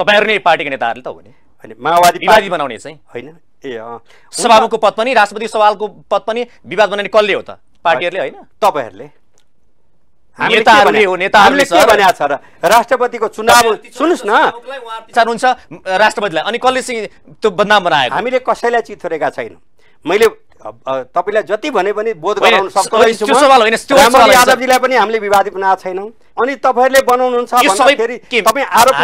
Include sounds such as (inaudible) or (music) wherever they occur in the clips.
तपाईँहरू नै पार्टीको नेताहरूले त हो नि माओवादी विवादी बनाउने चाहिँ होइन ए सभामुखको पद पनि राष्ट्रपति सवालको पद पनि विवाद बनाउने कसले हो त पार्टीहरूले होइन तपाईँहरूले राष्ट्रपतिको चुनाव सुन्नुहोस् न हुन्छ राष्ट्रपतिलाई अनि कसले चाहिँ त्यो बदनाम बनाएको हामीले कसैलाई चिथोरेका छैनौँ मैले तपाईँलाई जति भने पनि बोध गराउन सक्छौँ यादवजीलाई पनि हामीले विवादित बनाएको छैनौँ अनि तपाईँहरूले बनाउनुहुन्छ भन्दाखेरि तपाईँ आरोप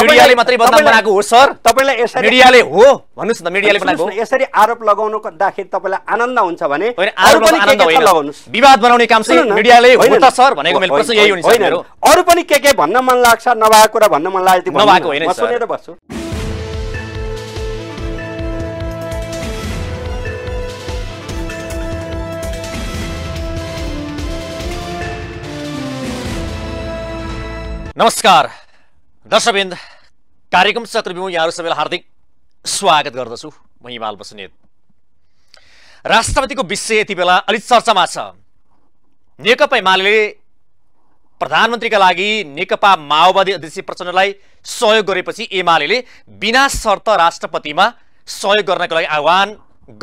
मिडियाले मात्रै बदनाम बनाएको हो सर तपाईँलाई यसरी मिडियाले हो भन्नुहोस् न मिडियाले बनाएको यसरी आरोप लगाउनुदाखेरि तपाईँलाई आनन्द हुन्छ भने आरोप पनि होइन विवाद बनाउने काम चाहिँ मिडियाले हो त सर भनेको मैले प्रश्न यही हुन्छ अरू पनि के के भन्न मन लाग्छ नभएको कुरा भन्न मन लाग्छ नभएको होइन सुनेर बस्छु नमस्कार दर्शकविन्द कार्यक्रम चक्रव्यू यहाँहरू सबैलाई हार्दिक स्वागत गर्दछु म हिमाल बसुनेत राष्ट्रपतिको विषय यति बेला अलिक चर्चामा छ नेकपा एमाले प्रधानमन्त्रीका लागि नेकपा माओवादी अध्यक्ष प्रचण्डलाई सहयोग गरेपछि एमाले बिना शर्त राष्ट्रपतिमा सहयोग गर्नको लागि आह्वान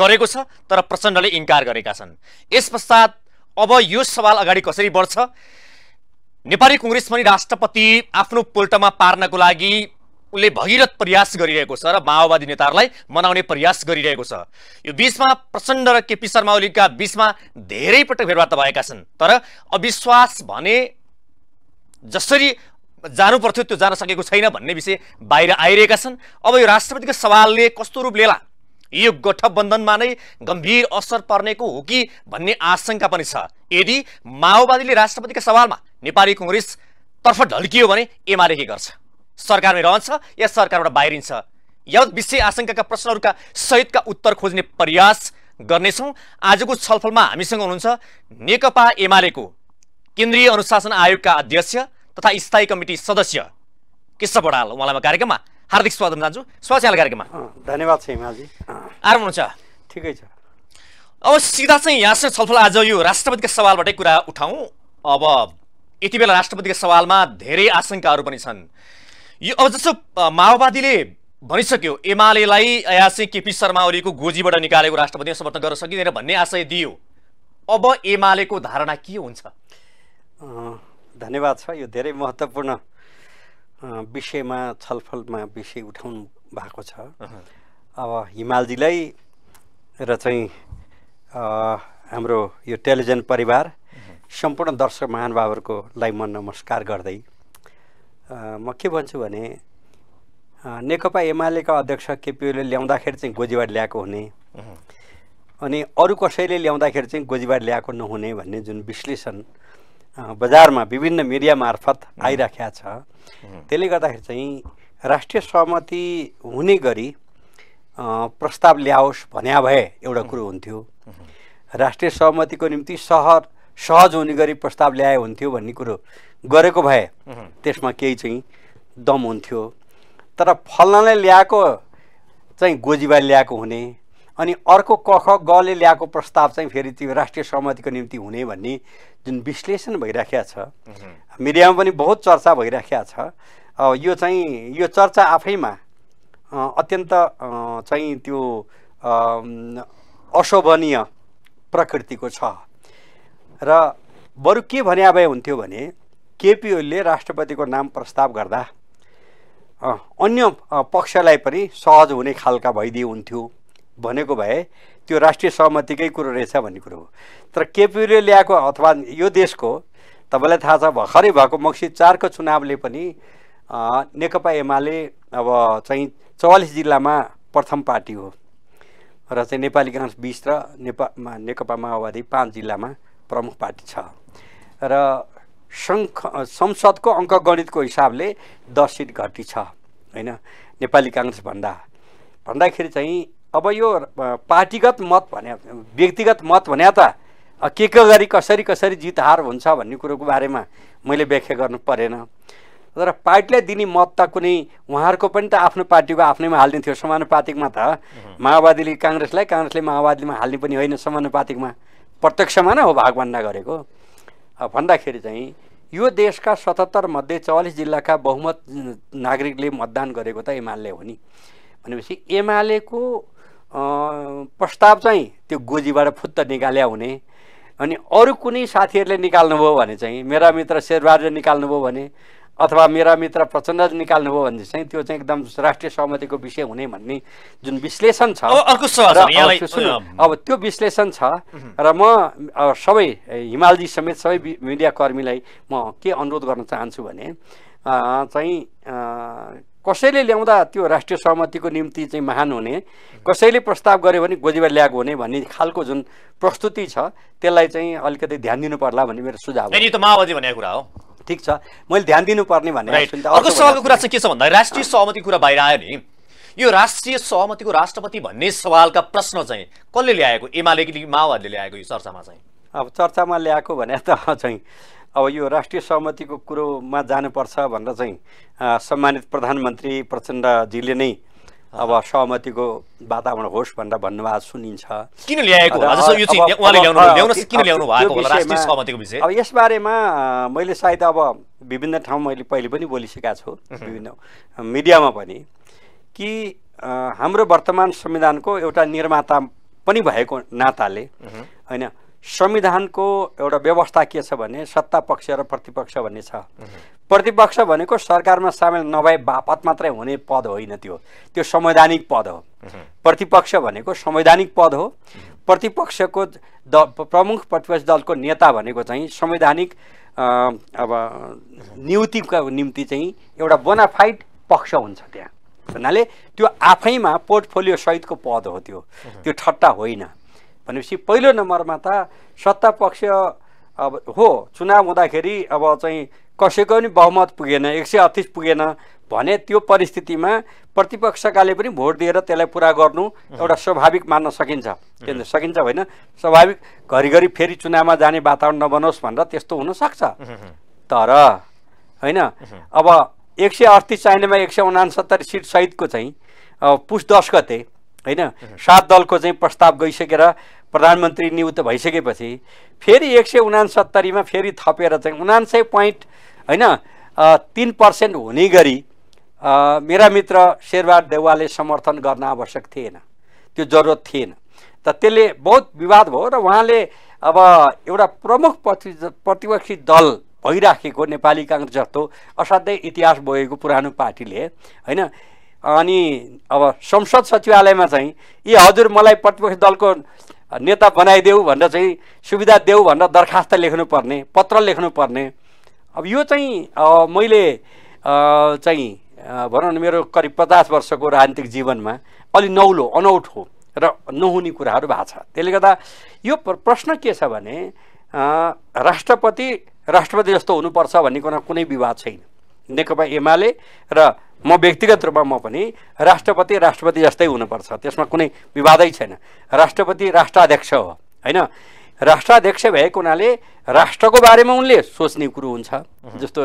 गरेको छ तर प्रचण्डले इन्कार गरेका छन् यस पश्चात अब यो सवाल अगाडि कसरी बढ्छ नेपाली कङ्ग्रेस पनि राष्ट्रपति आफ्नो पोल्टमा पार्नको लागि उसले भगीरथ प्रयास गरिरहेको छ र माओवादी नेताहरूलाई मनाउने प्रयास गरिरहेको छ यो बिचमा प्रचण्ड र केपी शर्मा ओलीका बिचमा धेरै पटक भेटवार्ता भएका छन् तर अविश्वास भने जसरी जानु पर्थ्यो त्यो जान सकेको छैन भन्ने विषय बाहिर आइरहेका छन् अब यो राष्ट्रपतिको सवालले कस्तो रूप लिएला यो गठबन्धनमा नै गम्भीर असर पर्नेको हो कि भन्ने आशंका पनि छ यदि माओवादीले राष्ट्रपतिका सवालमा नेपाली कङ्ग्रेसतर्फ ढल्कियो भने एमाले के गर्छ सरकारमै रहन्छ या सरकारबाट बाहिरिन्छ यावत विषय आशंकाका प्रश्नहरूका सहितका उत्तर खोज्ने प्रयास गर्नेछौँ आजको छलफलमा हामीसँग हुनुहुन्छ नेकपा एमालेको केन्द्रीय अनुशासन आयोगका अध्यक्ष तथा स्थायी कमिटी सदस्य केशव बडाल उहाँलाई म कार्यक्रममा हार्दिक स्वागत जान्छु स्वास्थ्य कार्यक्रममा धन्यवाद छ हिमाजी आराम हुनुहुन्छ ठिकै छ अब सिधा चाहिँ यहाँसँग छलफल आज यो राष्ट्रपतिका सवालबाटै कुरा उठाउँ अब यति बेला राष्ट्रपतिको सवालमा धेरै आशंकाहरू पनि छन् यो अब जस्तो माओवादीले भनिसक्यो एमालेलाई यासी केपी शर्मा ओलीको गोजीबाट निकालेको राष्ट्रपतिले समर्थन गर्न सकिँदैन भन्ने आशय दियो अब एमालेको धारणा के हुन्छ धन्यवाद छ यो धेरै महत्त्वपूर्ण विषयमा छलफलमा विषय उठाउनु भएको छ अब हिमालजीलाई र चाहिँ हाम्रो यो टेलिजन परिवार सम्पूर्ण दर्शक महानुभावहरूकोलाई म नमस्कार गर्दै म के भन्छु भने नेकपा एमालेका अध्यक्ष केपी ओलीले ल्याउँदाखेरि चाहिँ गोजीबाट ल्याएको हुने अनि अरू कसैले ल्याउँदाखेरि चाहिँ गोजीबाट ल्याएको नहुने भन्ने जुन विश्लेषण बजारमा विभिन्न मिडिया मार्फत आइराखेको छ त्यसले गर्दाखेरि चाहिँ राष्ट्रिय सहमति हुने गरी प्रस्ताव ल्याओस् भन्या भए एउटा कुरो हुन्थ्यो राष्ट्रिय सहमतिको निम्ति सहर सहज हुने गरी प्रस्ताव ल्याए हुन्थ्यो भन्ने कुरो गरेको भए त्यसमा केही चाहिँ दम हुन्थ्यो तर फल्नाले ल्याएको चाहिँ गोजीबारी ल्याएको हुने अनि अर्को क ख गले ल्याएको प्रस्ताव चाहिँ फेरि त्यो राष्ट्रिय सहमतिको निम्ति हुने भन्ने जुन विश्लेषण भइराखेको छ मिडियामा पनि बहुत चर्चा भइराखेको छ यो चाहिँ यो चर्चा आफैमा अत्यन्त चाहिँ त्यो अशोभनीय प्रकृतिको छ र बरु के भन्या भए हुन्थ्यो भने केपी ओलीले राष्ट्रपतिको नाम प्रस्ताव गर्दा अन्य पक्षलाई पनि सहज हुने खालका भइदिए हुन्थ्यो भनेको भए त्यो राष्ट्रिय सहमतिकै कुरो रहेछ भन्ने कुरो हो तर केपिओले ल्याएको अथवा यो देशको तपाईँलाई थाहा छ भर्खरै भएको मक्सी चारको चुनावले पनि नेकपा एमाले अब चाहिँ चौवालिस जिल्लामा प्रथम पार्टी हो र चाहिँ नेपाली काङ्ग्रेस बिस र नेपा नेकपा माओवादी पाँच जिल्लामा प्रमुख पार्टी छ र सङ्ख संसदको अङ्कगणितको हिसाबले दस सिट घटी छ होइन नेपाली काङ्ग्रेसभन्दा भन्दाखेरि चाहिँ अब यो पार्टीगत मत भने व्यक्तिगत मत भने त के के गरी कसरी कसरी जित हार हुन्छ भन्ने कुरोको बारेमा मैले व्याख्या गर्नु परेन तर पार्टीलाई दिने मत त कुनै उहाँहरूको पनि त आफ्नो पार्टीको आफ्नैमा हाल्ने थियो समानुपातिकमा त माओवादीले काङ्ग्रेसलाई काङ्ग्रेसले माओवादीमा हाल्ने पनि होइन समानुपातिकमा प्रत्यक्षमा नै हो भागभन्दा गरेको भन्दाखेरि चाहिँ यो देशका सतहत्तर मध्ये चौवालिस जिल्लाका बहुमत नागरिकले मतदान गरेको त एमाले हो नि भनेपछि एमालेको प्रस्ताव चाहिँ त्यो गोजीबाट फुत्त निकाल्या हुने अनि अरू कुनै साथीहरूले निकाल्नुभयो भने चाहिँ मेरा मित्र शेरबहादुरले निकाल्नुभयो भने अथवा मेरा मित्र प्रचण्ड निकाल्नुभयो भने चाहिँ त्यो चाहिँ एकदम राष्ट्रिय सहमतिको विषय हुने भन्ने जुन विश्लेषण छ अब त्यो विश्लेषण छ र म सबै हिमालजी समेत सबै मिडियाकर्मीलाई म के अनुरोध गर्न चाहन्छु भने चाहिँ कसैले ल्याउँदा त्यो राष्ट्रिय सहमतिको निम्ति चाहिँ महान हुने कसैले प्रस्ताव गर्यो भने गोजीमा ल्याएको हुने भन्ने खालको जुन प्रस्तुति छ त्यसलाई चाहिँ अलिकति ध्यान दिनु पर्ला भन्ने मेरो सुझाव माओवादी भन्ने कुरा हो ठिक छ मैले ध्यान दिनुपर्ने भनेर अर्को सवालको कुरा चाहिँ के छ भन्दा राष्ट्रिय सहमतिको कुरा बाहिर आयो नि यो राष्ट्रिय सहमतिको राष्ट्रपति भन्ने सवालका प्रश्न चाहिँ कसले ल्याएको एमाले कि माओवादीले ल्याएको यो चर्चामा चाहिँ अब चर्चामा ल्याएको भने त (laughs) चाहिँ अब यो राष्ट्रिय सहमतिको कुरोमा जानुपर्छ भनेर चाहिँ सम्मानित प्रधानमन्त्री प्रचण्डजीले नै अब सहमतिको वातावरण होस् भनेर भन्नुभएको सुनिन्छ किन ल्याएको अब यसबारेमा मैले सायद अब विभिन्न ठाउँ मैले पहिले पनि बोलिसकेका छु विभिन्न मिडियामा पनि कि हाम्रो वर्तमान संविधानको एउटा निर्माता पनि भएको नाताले होइन संविधानको एउटा व्यवस्था के छ भने सत्ता पक्ष र प्रतिपक्ष भन्ने छ प्रतिपक्ष भनेको सरकारमा सामेल नभए बापत मात्रै हुने पद होइन त्यो त्यो संवैधानिक पद हो प्रतिपक्ष भनेको संवैधानिक पद हो प्रतिपक्षको द प्रमुख प्रतिपक्ष दलको नेता भनेको चाहिँ संवैधानिक अब नियुक्तिको निम्ति चाहिँ एउटा बोनाफाइड पक्ष हुन्छ त्यहाँ हुनाले त्यो आफैमा पोर्टफोलियो सहितको पद हो त्यो त्यो ठट्टा होइन भनेपछि पहिलो नम्बरमा त सत्ता पक्ष अब हो चुनाव हुँदाखेरि अब चाहिँ कसैको पनि बहुमत पुगेन एक सय अठतिस पुगेन भने त्यो परिस्थितिमा प्रतिपक्षकाले पनि भोट दिएर त्यसलाई पुरा गर्नु एउटा स्वाभाविक मान्न सकिन्छ किन सकिन्छ होइन स्वाभाविक घरिघरि फेरि चुनावमा जाने वातावरण नबनोस् भनेर त्यस्तो हुनसक्छ तर होइन अब एक सय अठतिस चाहिनेमा एक सय उनासत्तरी सिट सहितको चाहिँ पुस दस गते होइन सात दलको चाहिँ प्रस्ताव गइसकेर प्रधानमन्त्री नियुक्त भइसकेपछि फेरि एक सय उनासत्तरीमा फेरि थपेर चाहिँ उनान्सय पोइन्ट होइन तिन पर्सेन्ट हुने गरी आ, मेरा मित्र शेरबहादुर देवालले समर्थन गर्न आवश्यक थिएन त्यो जरुरत थिएन त त्यसले बहुत विवाद भयो र उहाँले अब एउटा प्रमुख प्रति प्रतिपक्षी दल भइराखेको नेपाली काङ्ग्रेस जस्तो असाध्यै इतिहास बोकेको पुरानो पार्टीले होइन अनि अब संसद सचिवालयमा चाहिँ ए हजुर मलाई प्रतिपक्ष दलको नेता बनाइदेऊ भनेर चाहिँ सुविधा देऊ भनेर दरखास्त लेख्नुपर्ने पत्र लेख्नुपर्ने अब यो चाहिँ मैले चाहिँ भनौँ न मेरो करिब पचास वर्षको राजनीतिक जीवनमा अलि नौलो अनौठो र नहुने कुराहरू भएको छ त्यसले गर्दा यो प्रश्न के छ भने राष्ट्रपति राष्ट्रपति जस्तो हुनुपर्छ भन्ने कुरा कुनै विवाद छैन नेकपा एमाले र म व्यक्तिगत रूपमा म पनि राष्ट्रपति राष्ट्रपति जस्तै हुनुपर्छ त्यसमा कुनै विवादै छैन राष्ट्रपति राष्ट्राध्यक्ष हो होइन राष्ट्राध्यक्ष भएको हुनाले राष्ट्रको बारेमा उनले सोच्ने कुरो हुन्छ जस्तो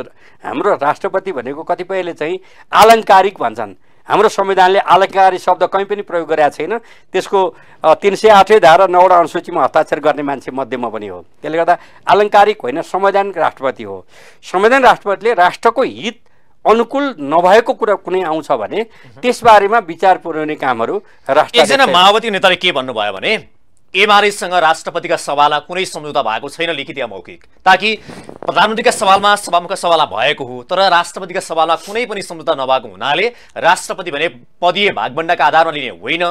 हाम्रो राष्ट्रपति भनेको कतिपयले चाहिँ आलङ्कारिक भन्छन् हाम्रो संविधानले आलङ्कारी शब्द कहीँ पनि प्रयोग गरेका छैन त्यसको तिन सय आठै धारा नौवटा अनुसूचीमा हस्ताक्षर गर्ने मान्छे मध्येमा पनि हो त्यसले गर्दा आलङ्कारिक होइन संवैधानिक राष्ट्रपति हो संवैधानिक राष्ट्रपतिले राष्ट्रको हित अनुकूल नभएको कुरा कुनै आउँछ भने त्यसबारेमा विचार पुर्याउने कामहरू राष्ट्र एकजना माओवादी नेताले के भन्नुभयो भने एमालेसँग राष्ट्रपतिका सभालाई कुनै सम्झौता भएको छैन लिखित या मौखिक ताकि प्रधानमन्त्रीका सवालमा सभामुख सवाल भएको हो तर राष्ट्रपतिका सवालमा कुनै पनि सम्झौता नभएको हुनाले राष्ट्रपति भने पदीय भागभण्डाका आधारमा लिने होइन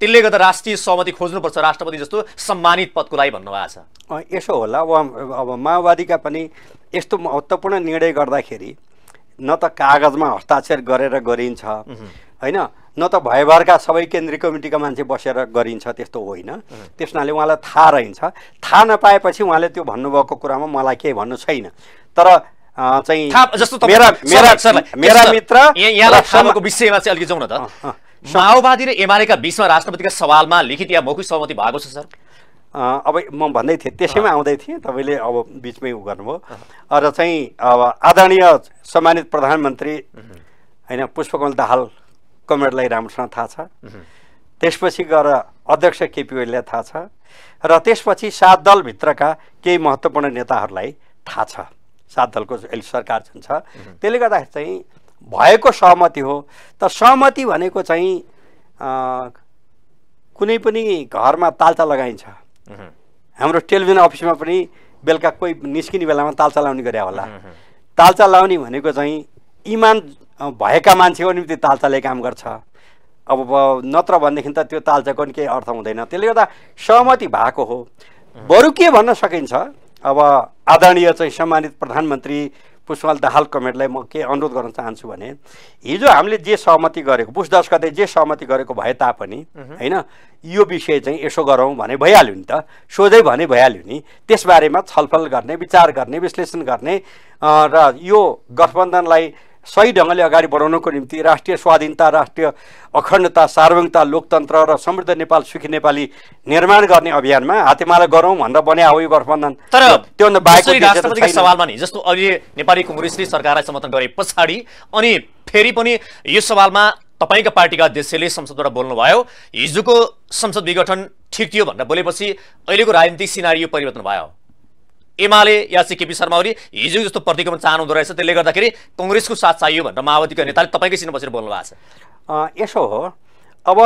त्यसले गर्दा राष्ट्रिय सहमति खोज्नुपर्छ राष्ट्रपति जस्तो सम्मानित पदको लागि भन्नुभएको छ यसो होला अब अब माओवादीका पनि यस्तो महत्त्वपूर्ण निर्णय गर्दाखेरि न त कागजमा हस्ताक्षर गरेर गरिन्छ होइन न त भयभरका सबै केन्द्रीय कमिटीका मान्छे बसेर गरिन्छ त्यस्तो होइन त्यस हुनाले उहाँलाई थाहा रहन्छ थाहा नपाएपछि उहाँले त्यो भन्नुभएको कुरामा मलाई केही भन्नु छैन तर चाहिँ मेरा मेरा मित्र विषयमा चाहिँ अलिकति जाउँ न त माओवादी र एमालेका बिचमा राष्ट्रपतिका सवालमा लिखित या मौखिक सहमति भएको छ सर अब म भन्दै थिएँ त्यसैमा आउँदै थिएँ तपाईँले अब बिचमै उ गर्नुभयो र चाहिँ अब आदरणीय सम्मानित प्रधानमन्त्री होइन पुष्पकमल दाहाल कमेडलाई राम्रोसँग थाहा छ त्यसपछि गएर अध्यक्ष केपी ओलीलाई थाहा छ र त्यसपछि सात दलभित्रका केही महत्त्वपूर्ण नेताहरूलाई थाहा छ सात दलको अहिले सरकार जुन छ त्यसले गर्दाखेरि चाहिँ भएको सहमति हो त सहमति भनेको चाहिँ कुनै पनि घरमा तालचा लगाइन्छ हाम्रो टेलिभिजन अफिसमा पनि बेलुका कोही निस्किने बेलामा तालचा लाउने गरे होला तालचा लाउने भनेको चाहिँ इमान भएका मान्छेको निम्ति तालचाले काम गर्छ अब नत्र भनेदेखि त त्यो तालचाको नि केही अर्थ हुँदैन त्यसले गर्दा सहमति भएको हो बरु के भन्न सकिन्छ अब आदरणीय चाहिँ सम्मानित प्रधानमन्त्री पुष्पल दाहाल कमेटलाई म के अनुरोध गर्न चाहन्छु भने हिजो हामीले जे सहमति गरेको बुस दस गते जे सहमति गरेको भए तापनि होइन यो विषय चाहिँ यसो गरौँ भने भइहाल्यो नि त सोझै भने भइहाल्यो नि त्यसबारेमा छलफल गर्ने विचार गर्ने विश्लेषण गर्ने र यो गठबन्धनलाई सही ढङ्गले अगाडि बढाउनको निम्ति राष्ट्रिय स्वाधीनता राष्ट्रिय अखण्डता सार्वभौमता लोकतन्त्र र समृद्ध नेपाल सुखी नेपाली निर्माण गर्ने अभियानमा हातेमाला गरौँ भनेर बने हो यो गठबन्धन तर त्योभन्दा बाहेक सवालमा नि जस्तो अहिले नेपाली कङ्ग्रेसले सरकारलाई समर्थन गरे पछाडि अनि फेरि पनि यो सवालमा तपाईँका पार्टीका अध्यक्षले संसदबाट बोल्नुभयो हिजोको संसद विघटन ठिक थियो भनेर बोलेपछि अहिलेको राजनीतिक सिनारी परिवर्तन भयो एमाले या चाहिँ केपी शर्मा ओली हिजो जस्तो प्रतिगमन चाहनुहुँदो रहेछ त्यसले गर्दाखेरि कङ्ग्रेसको साथ चाहियो भनेर माओवादीको नेताले तपाईँकै सिना बसेर बोल्नु भएको छ यसो हो अब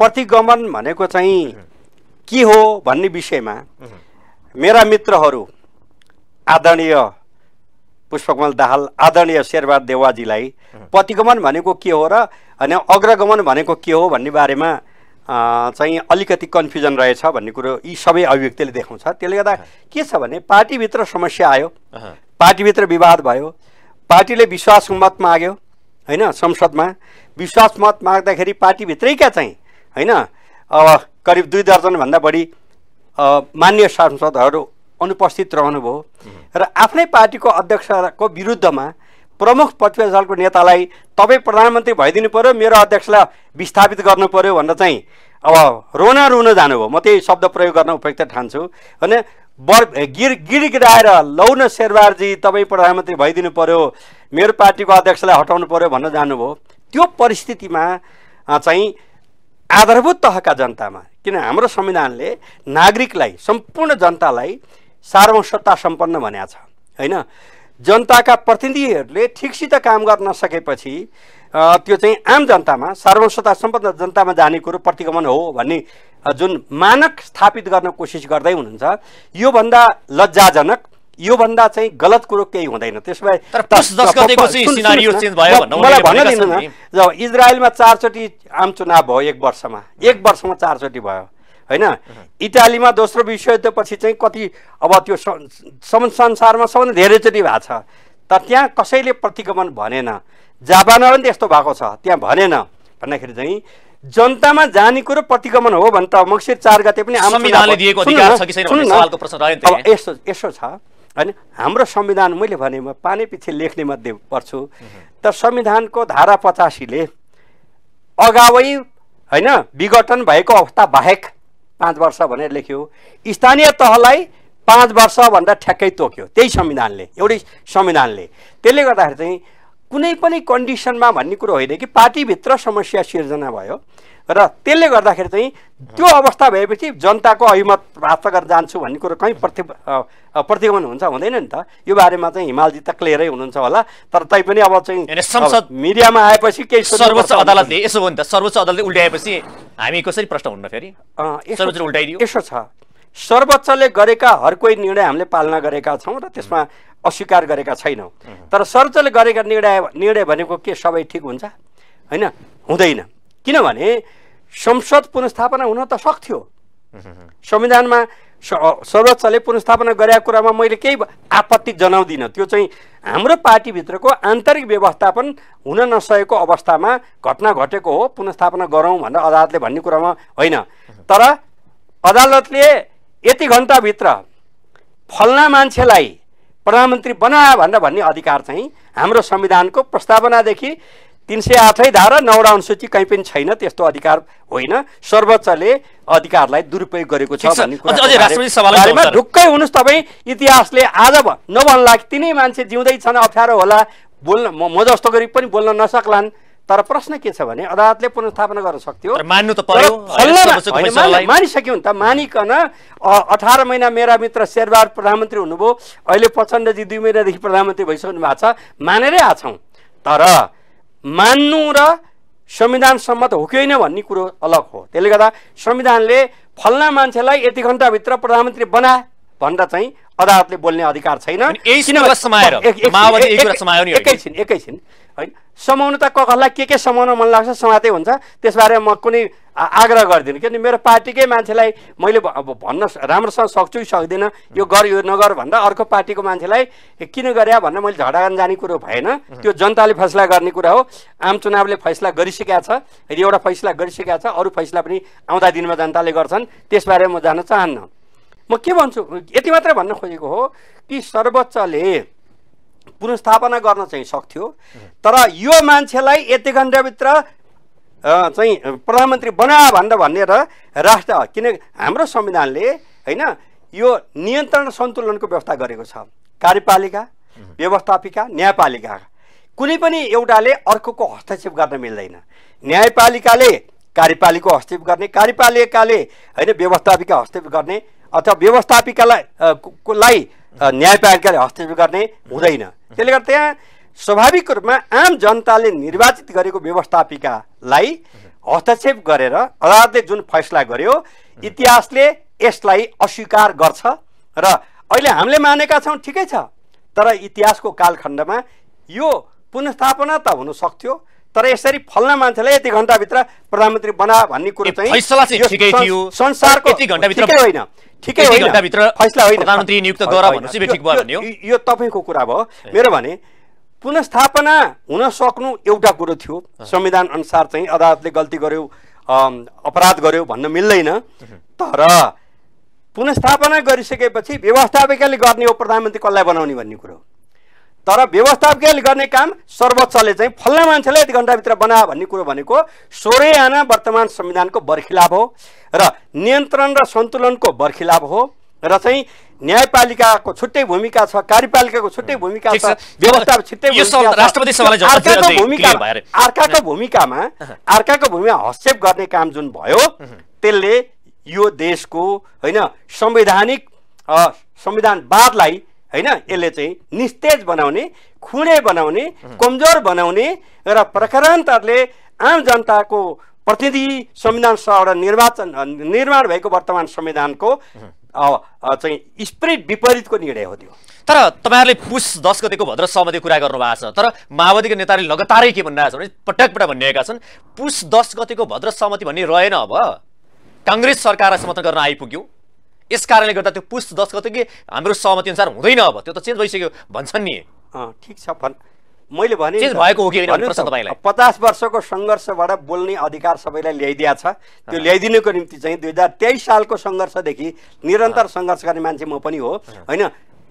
प्रतिगमन भनेको चाहिँ के हो भन्ने विषयमा मेरा मित्रहरू आदरणीय पुष्पकमल दाहाल आदरणीय शेरबहादुर देवाजीलाई प्रतिगमन भनेको के हो र होइन अग्रगमन भनेको के हो भन्ने बारेमा चाहिँ अलिकति कन्फ्युजन रहेछ भन्ने कुरो यी सबै अभिव्यक्तिले देखाउँछ त्यसले गर्दा के छ भने पार्टीभित्र समस्या आयो पार्टीभित्र विवाद भयो पार्टीले विश्वास मत माग्यो होइन संसदमा विश्वास मत माग्दाखेरि पार्टीभित्रैका चाहिँ होइन अब करिब दुई दर्जनभन्दा बढी मान्य सांसदहरू अनुपस्थित रहनुभयो र आफ्नै पार्टीको अध्यक्षको विरुद्धमा प्रमुख प्रतिपक्षी दलको नेतालाई तपाईँ प्रधानमन्त्री भइदिनु पऱ्यो मेरो अध्यक्षलाई विस्थापित गर्नु पऱ्यो भनेर चाहिँ अब रोन रुन जानुभयो म त्यही शब्द प्रयोग गर्न उपयुक्त ठान्छु भने बर गिर गिर गिराएर लौन शेरबारजी तपाईँ प्रधानमन्त्री भइदिनु पऱ्यो मेरो पार्टीको अध्यक्षलाई हटाउनु पऱ्यो भन्न जानुभयो त्यो परिस्थितिमा चाहिँ आधारभूत तहका जनतामा किन हाम्रो संविधानले नागरिकलाई सम्पूर्ण जनतालाई सार्वसत्ता सम्पन्न भनेको छ होइन जनताका प्रतिनिधिहरूले ठिकसित काम गर्न सकेपछि त्यो चाहिँ आम जनतामा सर्वस्वता सम्पन्न जनतामा जाने कुरो प्रतिगमन हो भन्ने जुन मानक स्थापित गर्न कोसिस गर्दै हुनुहुन्छ योभन्दा लज्जाजनक योभन्दा चाहिँ गलत कुरो केही हुँदैन त्यसो भए मलाई भन्न दिनु न इजरायलमा चारचोटि आम चुनाव भयो एक वर्षमा एक वर्षमा चारचोटि भयो होइन इटालीमा दोस्रो विश्वयुद्धपछि चाहिँ कति अब त्यो संसारमा सबभन्दा धेरैचोटि भएको छ तर त्यहाँ कसैले प्रतिगमन भनेन जापानमा पनि त्यस्तो भएको छ त्यहाँ भनेन भन्दाखेरि चाहिँ जनतामा जाने कुरो प्रतिगमन हो भने त मङ्सिर चार गते पनि यसो यसो छ होइन हाम्रो संविधान मैले भने म पानी पछि लेख्ने मध्ये पर्छु तर संविधानको धारा पचासीले अगावै होइन विघटन भएको अवस्था बाहेक पाँच वर्ष भनेर लेख्यो स्थानीय तहलाई पाँच वर्षभन्दा ठ्याक्कै तोक्यो त्यही संविधानले एउटै संविधानले त्यसले गर्दाखेरि चाहिँ कुनै पनि कन्डिसनमा भन्ने कुरो होइन कि पार्टीभित्र समस्या सिर्जना भयो र त्यसले गर्दाखेरि चाहिँ त्यो अवस्था भएपछि जनताको अभिमत प्राप्त गरेर जान्छु भन्ने कुरो कहीँ प्रति प्रतिगमन हुन्छ हुँदैन नि त यो बारेमा चाहिँ हिमालजी त क्लियरै हुनुहुन्छ होला तर तैपनि अब चाहिँ संसद मिडियामा आएपछि केही सर्वोच्च अदालतले यसो हो नि त सर्वोच्च अदालतले उल्ट्याएपछि हामी कसरी प्रश्न हुन्न फेरि उल्टाइदियो यसो छ सर्वोच्चले गरेका हर कोही निर्णय हामीले पालना गरेका छौँ र त्यसमा अस्वीकार गरेका छैनौँ तर सर्वोच्चले गरेका निर्णय निर्णय भनेको के सबै ठिक हुन्छ होइन हुँदैन किनभने संसद पुनस्थापना हुन त सक्थ्यो संविधानमा सर्वोच्चले पुनस्थापना गरेको कुरामा मैले केही आपत्ति जनाउँदिनँ त्यो चाहिँ हाम्रो पार्टीभित्रको आन्तरिक व्यवस्थापन हुन नसकेको अवस्थामा घटना घटेको हो पुनस्थापना गरौँ भनेर अदालतले भन्ने कुरामा होइन तर अदालतले यति घन्टाभित्र फल्ना मान्छेलाई प्रधानमन्त्री बना भनेर भन्ने अधिकार चाहिँ हाम्रो संविधानको प्रस्तावनादेखि तिन सय आठै धारा नौवटा अनुसूची कहीँ पनि छैन त्यस्तो अधिकार होइन सर्वोच्चले अधिकारलाई दुरुपयोग गरेको छ ढुक्कै हुनुहोस् तपाईँ इतिहासले आज नभन्ला तिनै मान्छे जिउँदैछन् अप्ठ्यारो होला बोल्न म जस्तो गरी पनि बोल्न नसक्लान् तर प्रश्न के छ भने अदालतले पुनस्थापना गर्न सक्थ्यो मान्नु त मानिसक्यो नि त मानिकन अठार महिना मेरा मित्र शेरबार प्रधानमन्त्री हुनुभयो अहिले प्रचण्डजी दुई महिनादेखि प्रधानमन्त्री भइसक्नु भएको छ मानेरै आछौँ तर मान्नु र संविधान सम्मत हो कि होइन भन्ने कुरो अलग हो त्यसले गर्दा संविधानले फल्ना मान्छेलाई यति घन्टाभित्र प्रधानमन्त्री बना भनेर चाहिँ अदालतले बोल्ने अधिकार छैन एकैछिन एकैछिन होइन समाउनु त कसलाई के के समाउन मन लाग्छ समाते हुन्छ त्यसबारे म कुनै आग्रह गरिदिनु किनभने मेरो पार्टीकै मान्छेलाई मैले भन्न राम्रोसँग सक्छु कि सक्दिनँ यो गर यो नगर भन्दा अर्को पार्टीको मान्छेलाई किन गरे भन्न मैले झडा जाने कुरो भएन त्यो जनताले फैसला गर्ने कुरा हो आम चुनावले फैसला गरिसकेका छ यदि एउटा फैसला गरिसकेका छ अरू फैसला पनि आउँदा दिनमा जनताले गर्छन् त्यसबारे म जान चाहन्न म के भन्छु यति मात्रै भन्न खोजेको हो कि सर्वोच्चले पुनस्थापना गर्न चाहिँ सक्थ्यो तर यो मान्छेलाई यति घन्टाभित्र चाहिँ प्रधानमन्त्री बना भनेर भनेर राष्ट्र किन हाम्रो संविधानले होइन यो नियन्त्रण सन्तुलनको व्यवस्था गरेको छ कार्यपालिका व्यवस्थापिका न्यायपालिका कुनै पनि एउटाले अर्कोको हस्तक्षेप गर्न मिल्दैन न्यायपालिकाले कार्यपालिका हस्तक्षेप गर्ने कार्यपालिकाले होइन व्यवस्थापिका हस्तक्षेप गर्ने अथवा व्यवस्थापिकालाई लाई न्यायपालिकाले हस्तक्षेप गर्ने हुँदैन त्यसले गर्दा त्यहाँ स्वाभाविक रूपमा आम जनताले निर्वाचित गरेको व्यवस्थापिकालाई हस्तक्षेप गरेर अदालतले जुन फैसला गर्यो इतिहासले यसलाई अस्वीकार गर्छ र अहिले हामीले मानेका छौँ ठिकै छ तर इतिहासको कालखण्डमा यो पुनस्थापना त हुन सक्थ्यो तर यसरी फल्न मान्छेलाई यति घन्टाभित्र प्रधानमन्त्री बना भन्ने कुरो चाहिँ संसारको होइन ठिकै होइन फैसला होइन यो तपाईँको कुरा भयो मेरो भने पुनस्थापना हुन सक्नु एउटा कुरो थियो संविधान अनुसार चाहिँ अदालतले गल्ती गर्यो अपराध गर्यो भन्न मिल्दैन तर पुनस्थापना गरिसकेपछि व्यवस्थापिकाले गर्ने हो प्रधानमन्त्री कसलाई बनाउने भन्ने कुरो तर व्यवस्थापिकाले गर्ने काम सर्वोच्चले चाहिँ फल्ला मान्छेलाई यति घन्टाभित्र बना भन्ने कुरो भनेको सोह्रै आना वर्तमान संविधानको बर्खिलाप हो र नियन्त्रण र सन्तुलनको बर्खिलाप हो र चाहिँ न्यायपालिकाको छुट्टै भूमिका छ कार्यपालिकाको छुट्टै भूमिका छ व्यवस्था छुट्टै अर्काको भूमिका अर्काको भूमिकामा अर्काको भूमिका हस्तक्षेप गर्ने काम जुन भयो त्यसले यो देशको होइन संवैधानिक संविधानवादलाई होइन यसले चाहिँ निस्तेज बनाउने खुणे बनाउने कमजोर बनाउने र प्रकरणतरले आम जनताको प्रतिनिधि संविधान निर्वाचन निर्माण भएको वर्तमान संविधानको चाहिँ स्प्रिट विपरीतको निर्णय हो त्यो तर तपाईँहरूले पुस दस गतिको भद्र सहमति कुरा गर्नुभएको छ तर माओवादीको नेताले लगातारै के भनिरहेको छ भने पटक पटक भनिरहेका छन् पुस दस गतिको भद्र सहमति भन्ने रहेन अब काङ्ग्रेस सरकारलाई समर्थन गर्न आइपुग्यो यस कारणले गर्दा त्यो पुस दस गतिकै हाम्रो हाम्रो सहमतिअनुसार हुँदैन अब त्यो त चेन्ज भइसक्यो भन्छन् नि ठिक छ भन् मैले भने भएको हो कि पचास वर्षको सङ्घर्षबाट बोल्ने अधिकार सबैलाई ल्याइदिएको छ त्यो ल्याइदिनुको निम्ति चाहिँ दुई हजार तेइस सालको सङ्घर्षदेखि निरन्तर सङ्घर्ष गर्ने मान्छे म पनि हो होइन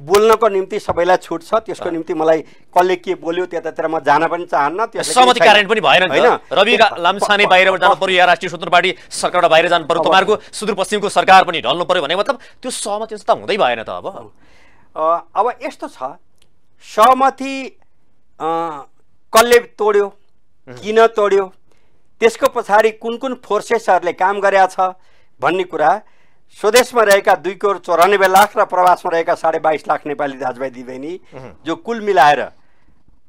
बोल्नको निम्ति सबैलाई छुट छ त्यसको निम्ति मलाई कसले के बोल्यो त्यतातिर म जान पनि चाहन्न सहमति कारण पनि भएन होइन रवि लामछाने बाहिरबाट जानु पर्यो या राष्ट्रिय स्वतन्त्र पार्टी सरकारबाट बाहिर जानु पर्यो तपाईँहरूको सुदूरपश्चिमको सरकार पनि ढल्नु पर्यो भने मतलब त्यो सहमति त हुँदै भएन त अब अब यस्तो छ सहमति कसले तोड्यो किन तोड्यो त्यसको पछाडि कुन कुन फोर्सेसहरूले काम गरेका छ भन्ने कुरा स्वदेशमा रहेका दुई करोड चौरानब्बे लाख र प्रवासमा रहेका साढे बाइस लाख नेपाली दाजुभाइ दिदीबहिनी जो कुल मिलाएर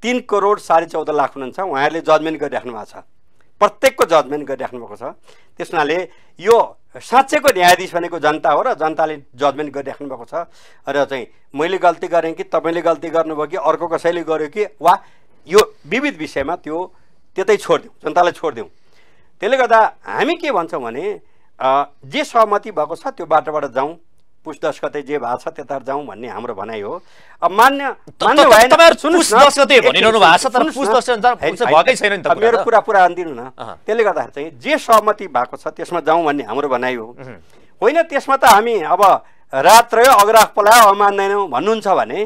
तिन करोड साढे चौध लाख हुनुहुन्छ उहाँहरूले जजमेन्ट गरिराख्नु भएको छ प्रत्येकको जजमेन्ट गरिराख्नु भएको छ त्यस यो साँच्चैको न्यायाधीश भनेको जनता हो र जनताले जजमेन्ट गरिराख्नु भएको छ र चाहिँ मैले गल्ती गरेँ कि तपाईँले गल्ती गर्नुभयो कि अर्को कसैले गर्यो कि वा यो विविध विषयमा त्यो त्यतै छोडिदिउँ जनतालाई छोडिदिउँ त्यसले गर्दा हामी के भन्छौँ भने जे सहमति भएको छ त्यो बाटोबाट जाउँ पुस दस गते जे भएको छ त्यता जाउँ भन्ने हाम्रो भनाइ हो अब मान्य मेरो कुरा पुरा दिनु न त्यसले गर्दाखेरि चाहिँ जे सहमति भएको छ त्यसमा जाउँ भन्ने हाम्रो भनाइ हो होइन त्यसमा त हामी अब रात रह्यो अग्राख पलायो मान्दैनौँ भन्नुहुन्छ भने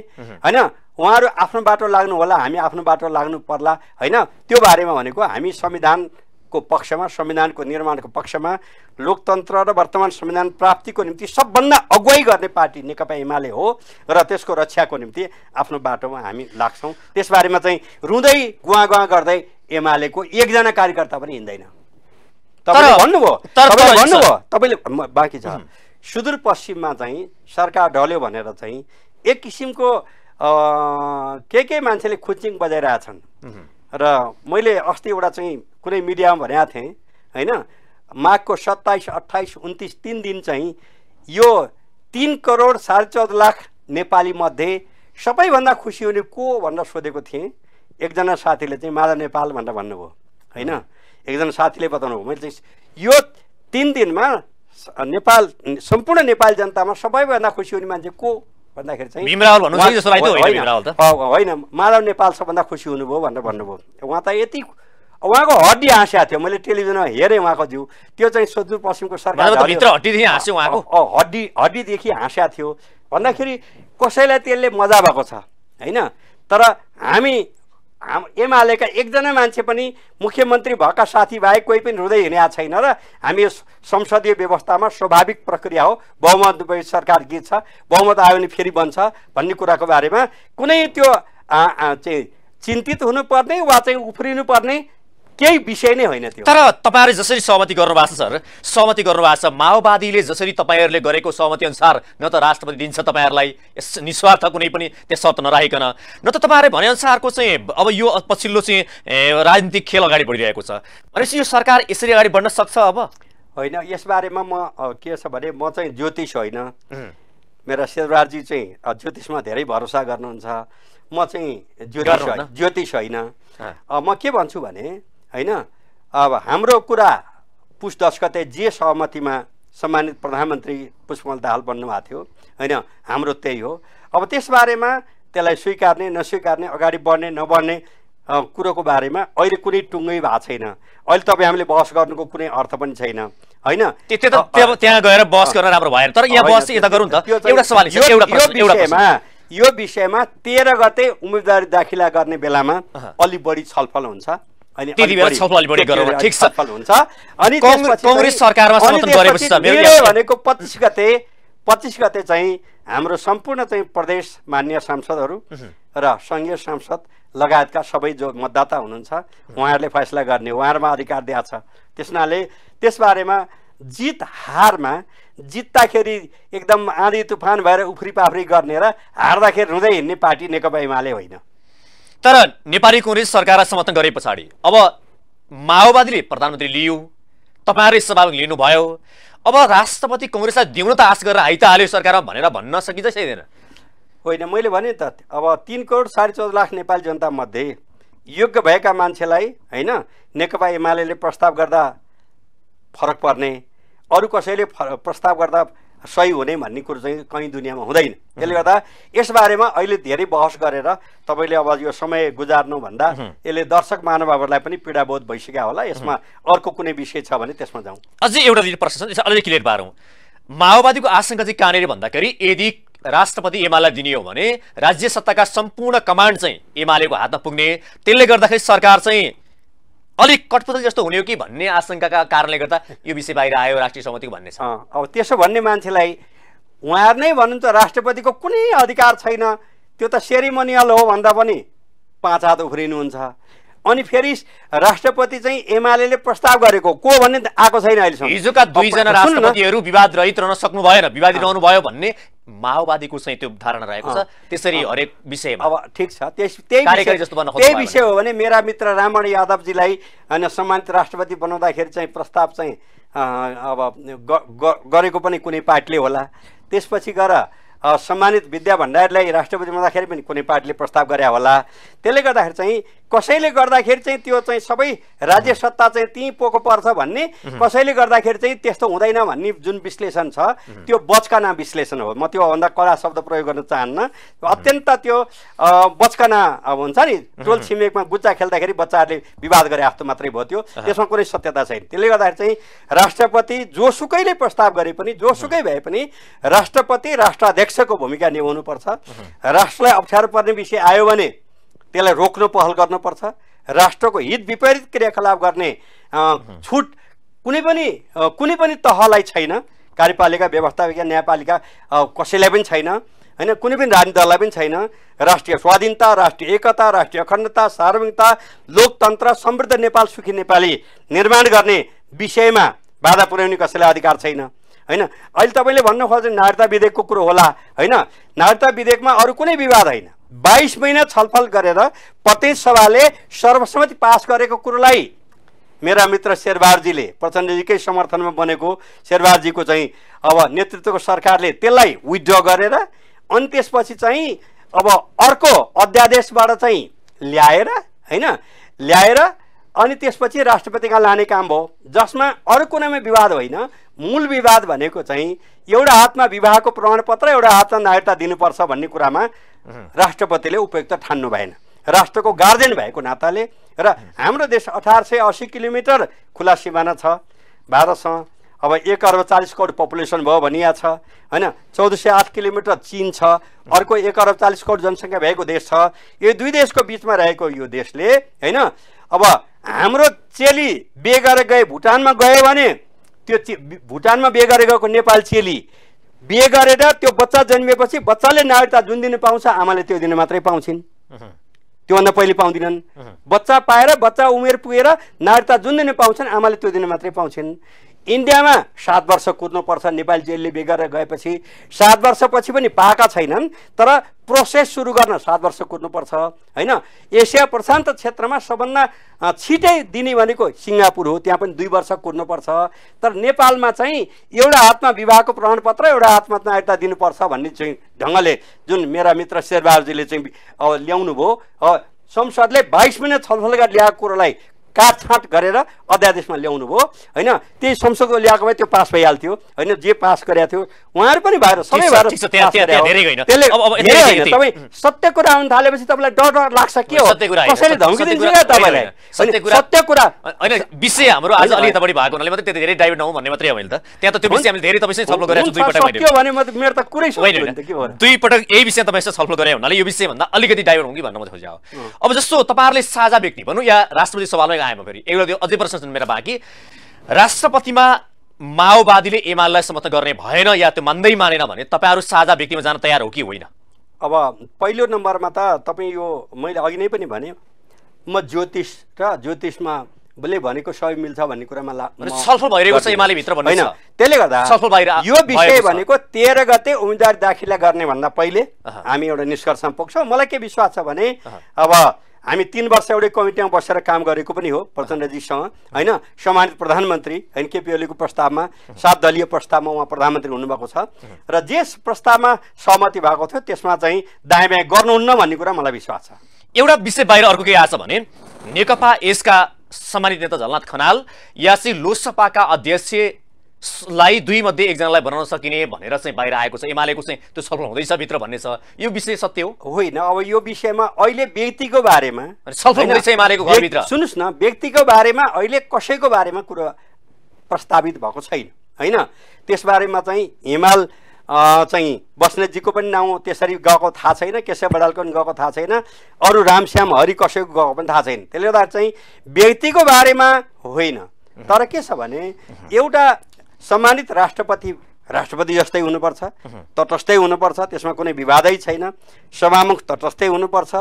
होइन उहाँहरू आफ्नो बाटो लाग्नु होला हामी आफ्नो बाटो लाग्नु पर्ला होइन त्यो बारेमा भनेको हामी संविधान को पक्षमा संविधानको निर्माणको पक्षमा लोकतन्त्र र वर्तमान संविधान प्राप्तिको निम्ति सबभन्दा अगुवाई गर्ने पार्टी नेकपा एमाले हो र त्यसको रक्षाको निम्ति आफ्नो बाटोमा हामी लाग्छौँ त्यसबारेमा चाहिँ रुँदै गुवा गुवा गर्दै एमालेको एकजना कार्यकर्ता पनि हिँड्दैन तपाईँले भन्नुभयो भन्नुभयो तपाईँले बाँकी छ सुदूरपश्चिममा चाहिँ सरकार ढल्यो भनेर चाहिँ एक किसिमको के के मान्छेले खुचिङ बजाइरहेछन् र मैले अस्ति एउटा चाहिँ कुनै मिडियामा भनेका थिएँ होइन माघको सत्ताइस अट्ठाइस उन्तिस तिन दिन चाहिँ यो तिन करोड साढे चौध लाख नेपालीमध्ये सबैभन्दा खुसी हुने को भनेर सोधेको थिएँ एकजना साथीले चाहिँ माधव नेपाल भनेर भन्नुभयो होइन एकजना साथीले बताउनु भयो मैले चाहिँ यो तिन दिनमा नेपाल सम्पूर्ण नेपाली जनतामा सबैभन्दा खुसी हुने मान्छे को भन्दाखेरि चाहिँ होइन माधव नेपाल सबभन्दा खुसी हुनुभयो भनेर भन्नुभयो उहाँ त यति उहाँको हड्डी हाँस्या थियो मैले टेलिभिजनमा हेरेँ उहाँको जिउ त्यो चाहिँ सुदूरपश्चिमको सरकार भित्र हड्डीदेखि हाँस्यो उहाँको हड्डी हड्डीदेखि हाँस्या थियो भन्दाखेरि कसैलाई त्यसले मजा भएको छ होइन तर हामी हाम एमालेका एकजना मान्छे पनि मुख्यमन्त्री भएका साथीबाहेक कोही पनि रुँदै हिँडेको छैन र हामी संसदीय व्यवस्थामा स्वाभाविक प्रक्रिया हो बहुमत सरकार गीत छ बहुमत आयो भने फेरि बन्छ भन्ने कुराको बारेमा कुनै त्यो चाहिँ चिन्तित हुनुपर्ने वा चाहिँ उफ्रिनुपर्ने केही विषय नै होइन त्यो तर तपाईँहरूले जसरी सहमति गर्नुभएको छ सर सहमति गर्नुभएको छ माओवादीले जसरी तपाईँहरूले गरेको सहमति अनुसार न त राष्ट्रपति दिन्छ तपाईँहरूलाई यस निस्वार्थ कुनै पनि त्यो शर्त नराखिकन न त तपाईँहरूले भनेअनुसारको चाहिँ अब यो पछिल्लो चाहिँ राजनीतिक खेल अगाडि बढिरहेको छ भनेपछि यो सरकार यसरी अगाडि बढ्न सक्छ अब होइन यसबारेमा म के छ भने म चाहिँ ज्योतिष होइन मेरा शिवराजी चाहिँ ज्योतिषमा धेरै भरोसा गर्नुहुन्छ म चाहिँ ज्योतिष ज्योतिष होइन म के भन्छु भने होइन अब हाम्रो कुरा पुस दस गते जे सहमतिमा सम्मानित प्रधानमन्त्री पुष्पमल दाहाल भन्नुभएको थियो होइन हाम्रो त्यही हो अब त्यसबारेमा त्यसलाई स्वीकार्ने नस्वीकार्ने अगाडि बढ्ने नबढ्ने कुरोको बारेमा अहिले कुनै टुङ्गै भएको छैन अहिले तपाईँ हामीले बहस गर्नुको कुनै अर्थ पनि छैन होइन त्यहाँ गएर बहस गर्न राम्रो भएन तर यहाँ बहस यता गरौँ त एउटा सवाल विषयमा यो विषयमा तेह्र गते उम्मेदवारी दाखिला गर्ने बेलामा अलि बढी छलफल हुन्छ अनि कङ्ग्रेस सरकारमा समर्थन गरेपछि भनेको पच्चिस गते पच्चिस गते चाहिँ हाम्रो सम्पूर्ण चाहिँ प्रदेश मान्य सांसदहरू र सङ्घीय सांसद लगायतका सबै जो मतदाता हुनुहुन्छ उहाँहरूले फैसला गर्ने उहाँहरूमा अधिकार दिएको छ त्यसनाले त्यसबारेमा जित हारमा जित्दाखेरि एकदम आँधी तुफान भएर उफ्री पाफ्री गर्ने र हार्दाखेरि रुँदै हिँड्ने पार्टी नेकपा एमाले होइन तर नेपाली कङ्ग्रेस सरकारलाई समर्थन गरे पछाडि अब माओवादीले प्रधानमन्त्री लियो तपाईँहरूले सभामुख लिनुभयो अब राष्ट्रपति कङ्ग्रेसलाई दिउनु त आश गरेर आइत हाल्यो सरकारमा भनेर भन्न सकिन्छ छैन होइन मैले भने त अब तिन करोड साढे चौध लाख नेपाली जनतामध्ये योग्य भएका मान्छेलाई होइन नेकपा एमाले प्रस्ताव गर्दा फरक पर्ने अरू कसैले प्रस्ताव गर्दा सही हुने भन्ने कुरो चाहिँ कहीँ दुनियाँमा हुँदैन त्यसले गर्दा यसबारेमा अहिले धेरै बहस गरेर तपाईँले अब यो समय गुजार्नुभन्दा यसले दर्शक महानुभावहरूलाई पनि पीडाबोध भइसक्यो होला यसमा अर्को कुनै विषय छ भने त्यसमा जाउँ अझै एउटा प्रश्न छ अलिअलि क्लियर पारौँ माओवादीको आशंका चाहिँ कहाँनिर भन्दाखेरि यदि राष्ट्रपति एमालाई दिने हो भने राज्य सत्ताका सम्पूर्ण कमान्ड चाहिँ एमालेको हातमा पुग्ने त्यसले गर्दाखेरि सरकार चाहिँ अलिक कठपुतल जस्तो हुने हो कि भन्ने आशंकाका कारणले गर्दा यो विषय बाहिर आयो राष्ट्रिय सहमति भन्ने छ अब त्यसो भन्ने मान्छेलाई उहाँहरू नै भन्नुहुन्छ राष्ट्रपतिको कुनै अधिकार छैन त्यो त सेरिमोनियल हो भन्दा पनि पाँच हात उफ्रिनुहुन्छ अनि फेरि राष्ट्रपति चाहिँ एमाले प्रस्ताव गरेको को भन्ने आएको छैन अहिलेसम्म हिजोका दुईजना राष्ट्रपतिहरू विवाद रहित रहन सक्नु भएन विवादित रहनु भयो भन्ने माओवादीको चाहिँ त्यो धारणा रहेको छ त्यसरी हरेक विषयमा अब ठिक छ त्यस त्यही जस्तो त्यही विषय हो भने मेरा मित्र रामण यादवजीलाई होइन सम्मानित राष्ट्रपति बनाउँदाखेरि चाहिँ प्रस्ताव चाहिँ अब गरेको पनि कुनै पार्टीले होला त्यसपछि गएर सम्मानित विद्या भण्डारीलाई राष्ट्रपति बनाउँदाखेरि पनि कुनै पार्टीले प्रस्ताव गरे होला त्यसले गर्दाखेरि चाहिँ कसैले गर्दाखेरि चाहिँ त्यो चाहिँ सबै राज्य सत्ता चाहिँ त्यहीँ पोको पर्छ भन्ने कसैले गर्दाखेरि चाहिँ त्यस्तो हुँदैन भन्ने जुन विश्लेषण छ त्यो बचकाना विश्लेषण हो म त्योभन्दा कडा शब्द प्रयोग गर्न चाहन्न अत्यन्त त्यो बचकाना अब हुन्छ नि टोल छिमेकमा गुच्चा खेल्दाखेरि बच्चाहरूले विवाद गरे जस्तो मात्रै भयो त्यो त्यसमा कुनै सत्यता छैन त्यसले गर्दाखेरि चाहिँ राष्ट्रपति जोसुकैले प्रस्ताव गरे पनि जोसुकै भए पनि राष्ट्रपति राष्ट्राध्यक्ष अध्यक्षको भूमिका निभाउनुपर्छ राष्ट्रलाई अप्ठ्यारो पर्ने विषय आयो भने त्यसलाई रोक्न पहल गर्नुपर्छ राष्ट्रको हित विपरीत क्रियाकलाप गर्ने छुट कुनै पनि कुनै पनि तहलाई छैन कार्यपालिका व्यवस्थापिका न्यायपालिका कसैलाई पनि छैन होइन कुनै पनि राजनीति दललाई पनि छैन राष्ट्रिय स्वाधीनता राष्ट्रिय एकता राष्ट्रिय अखण्डता सार्वजनिकता लोकतन्त्र समृद्ध नेपाल सुखी नेपाली निर्माण गर्ने विषयमा बाधा पुर्याउने कसैलाई अधिकार छैन होइन अहिले तपाईँले भन्न खोज्छ नागरिकता विधेयकको कुरो होला होइन नागरिकता विधेयकमा अरू कुनै विवाद होइन बाइस महिना छलफल गरेर प्रत्येक सभाले सर्वसम्मति पास गरेको कुरोलाई मेरा मित्र शेरबारजीले प्रचण्डजीकै समर्थनमा बनेको शेरबारजीको चाहिँ अब नेतृत्वको सरकारले त्यसलाई विड्र गरेर अनि त्यसपछि चाहिँ अब अर्को अध्यादेशबाट चाहिँ ल्याएर होइन ल्याएर अनि त्यसपछि राष्ट्रपति कहाँ लाने काम भयो जसमा अरू कुनैमा विवाद होइन मूल विवाद भनेको चाहिँ एउटा हातमा विवाहको प्रमाणपत्र एउटा हातमा नागरिकता दिनुपर्छ भन्ने कुरामा राष्ट्रपतिले उपयुक्त ठान्नु भएन राष्ट्रको गार्जेन भएको नाताले र हाम्रो देश अठार सय असी किलोमिटर खुला सिमाना छ भारतसँग अब एक अर्ब चालिस करोड पपुलेसन भयो भनिया छ होइन चौध सय आठ किलोमिटर चिन छ अर्को एक अर्ब चालिस करोड जनसङ्ख्या भएको देश छ यो दुई देशको बिचमा रहेको यो देशले होइन अब हाम्रो चेली गरेर गए भुटानमा गयो भने त्यो चे भुटानमा गरेर गएको नेपाल चेली बिहे गरेर त्यो बच्चा जन्मिएपछि बच्चाले नागरिकता जुन दिन पाउँछ आमाले त्यो दिन मात्रै पाउँछिन् त्योभन्दा पहिले पाउँदिनन् बच्चा पाएर बच्चा उमेर पुगेर नागरिकता जुन दिन पाउँछन् आमाले त्यो दिन मात्रै पाउँछिन् इन्डियामा सात वर्ष कुद्नुपर्छ नेपाली जेलले बिगारेर गएपछि सात वर्षपछि पनि पाएका छैनन् तर प्रोसेस सुरु गर्न सात वर्ष कुद्नुपर्छ होइन एसिया प्रशान्त क्षेत्रमा सबभन्दा छिटै दिने भनेको सिङ्गापुर हो त्यहाँ पनि दुई वर्ष कुद्नुपर्छ तर नेपालमा चाहिँ एउटा हातमा विवाहको प्रमाणपत्र एउटा हातमा नागरिकता दिनुपर्छ भन्ने चाहिँ ढङ्गले जुन मेरा मित्र शेरबहादुरजीले चाहिँ ल्याउनुभयो संसदले बाइस मिनट छलफल गरेर ल्याएको कुरोलाई काटछाँट गरेर अध्यादेशमा ल्याउनु भयो होइन त्यही संसदको ल्याएको भए त्यो पास भइहाल्थ्यो होइन जे पास गरेको थियो उहाँहरू पनि भएर सबै भएर त्यसले तपाईँ सत्य कुरा आउनु थालेपछि तपाईँलाई डर डर लाग्छ के हो कसैले धम्की दिन्छ क्या तपाईँलाई सत्य कुरा होइन विषय हाम्रो आज अलिकति बढी भएको हुनाले मात्रै त्यति धेरै डाइभर्ट नहुँ भन्ने मात्रै हो त त्यहाँ त त्यो विषय हामीले धेरै तपाईँसँग छलफल गरेर दुई पटक भने मेरो त कुरै होइन दुई पटक यही विषय तपाईँसँग छलफल गरे हुनाले यो विषयभन्दा अलिकति डाइभर्ट हुँ कि भन्नु म खोजेको अब जस्तो तपाईँहरूले साझा व्यक्ति भनौँ या राष्ट्रपति सवालमा लगाएँ म फेरि एउटा अझै प्रश्न छन् मेरा बाँकी राष्ट्रपतिमा माओवादीले एमालेलाई समर्थन गर्ने भएन या त्यो मान्दै मानेन भने तपाईँहरू साझा व्यक्तिमा जान तयार हो कि होइन अब पहिलो नम्बरमा त तपाईँ यो मैले अघि नै पनि भने म ज्योतिष र ज्योतिषमा ले भनेको सबै मिल्छ भन्ने कुरामा छलफल भइरहेको छ एमाले भित्र होइन त्यसले गर्दा सफल बाहिर यो विषय भनेको तेह्र गते उम्मेदवार दाखिला गर्ने भन्दा पहिले हामी एउटा निष्कर्षमा पुग्छौँ मलाई के विश्वास छ भने अब हामी तिन वर्ष एउटै कमिटीमा बसेर काम गरेको पनि हो प्रचण्डजीसँग होइन सम्मानित प्रधानमन्त्री होइन केपी ओलीको प्रस्तावमा सात दलीय प्रस्तावमा उहाँ प्रधानमन्त्री हुनुभएको छ र जे प्रस्तावमा सहमति भएको थियो त्यसमा चाहिँ दायाँ बायाँ गर्नुहुन्न भन्ने कुरा मलाई विश्वास छ एउटा विषय बाहिर अर्को के आएछ भने नेकपा यसका सम्मानित नेता झलनाथ खनाल यासी लोकसभाका अध्यक्ष लाई दुई मध्ये एकजनालाई बनाउन सकिने भनेर चाहिँ बाहिर आएको छ एमालेको चाहिँ त्यो छलफल हुँदैछ भित्र भन्ने छ यो विषय सत्य हो होइन अब यो विषयमा अहिले व्यक्तिको बारेमा छलफल हुँदैछ एमालेको घरभित्र सुन्नुहोस् न व्यक्तिको बारेमा अहिले कसैको बारेमा कुरो प्रस्तावित भएको छैन होइन त्यसबारेमा चाहिँ हिमाल चाहिँ बस्नेतजीको पनि नाउँ त्यसरी गएको थाहा छैन केशव बडालको पनि गएको थाहा छैन अरू रामश्याम हरि कसैको गएको पनि थाहा छैन त्यसले गर्दा चाहिँ व्यक्तिको बारेमा होइन तर के छ भने एउटा सम्मानित राष्ट्रपति राष्ट्रपति जस्तै हुनुपर्छ तटस्थै हुनुपर्छ त्यसमा कुनै विवादै छैन सभामुख तटस्थै हुनुपर्छ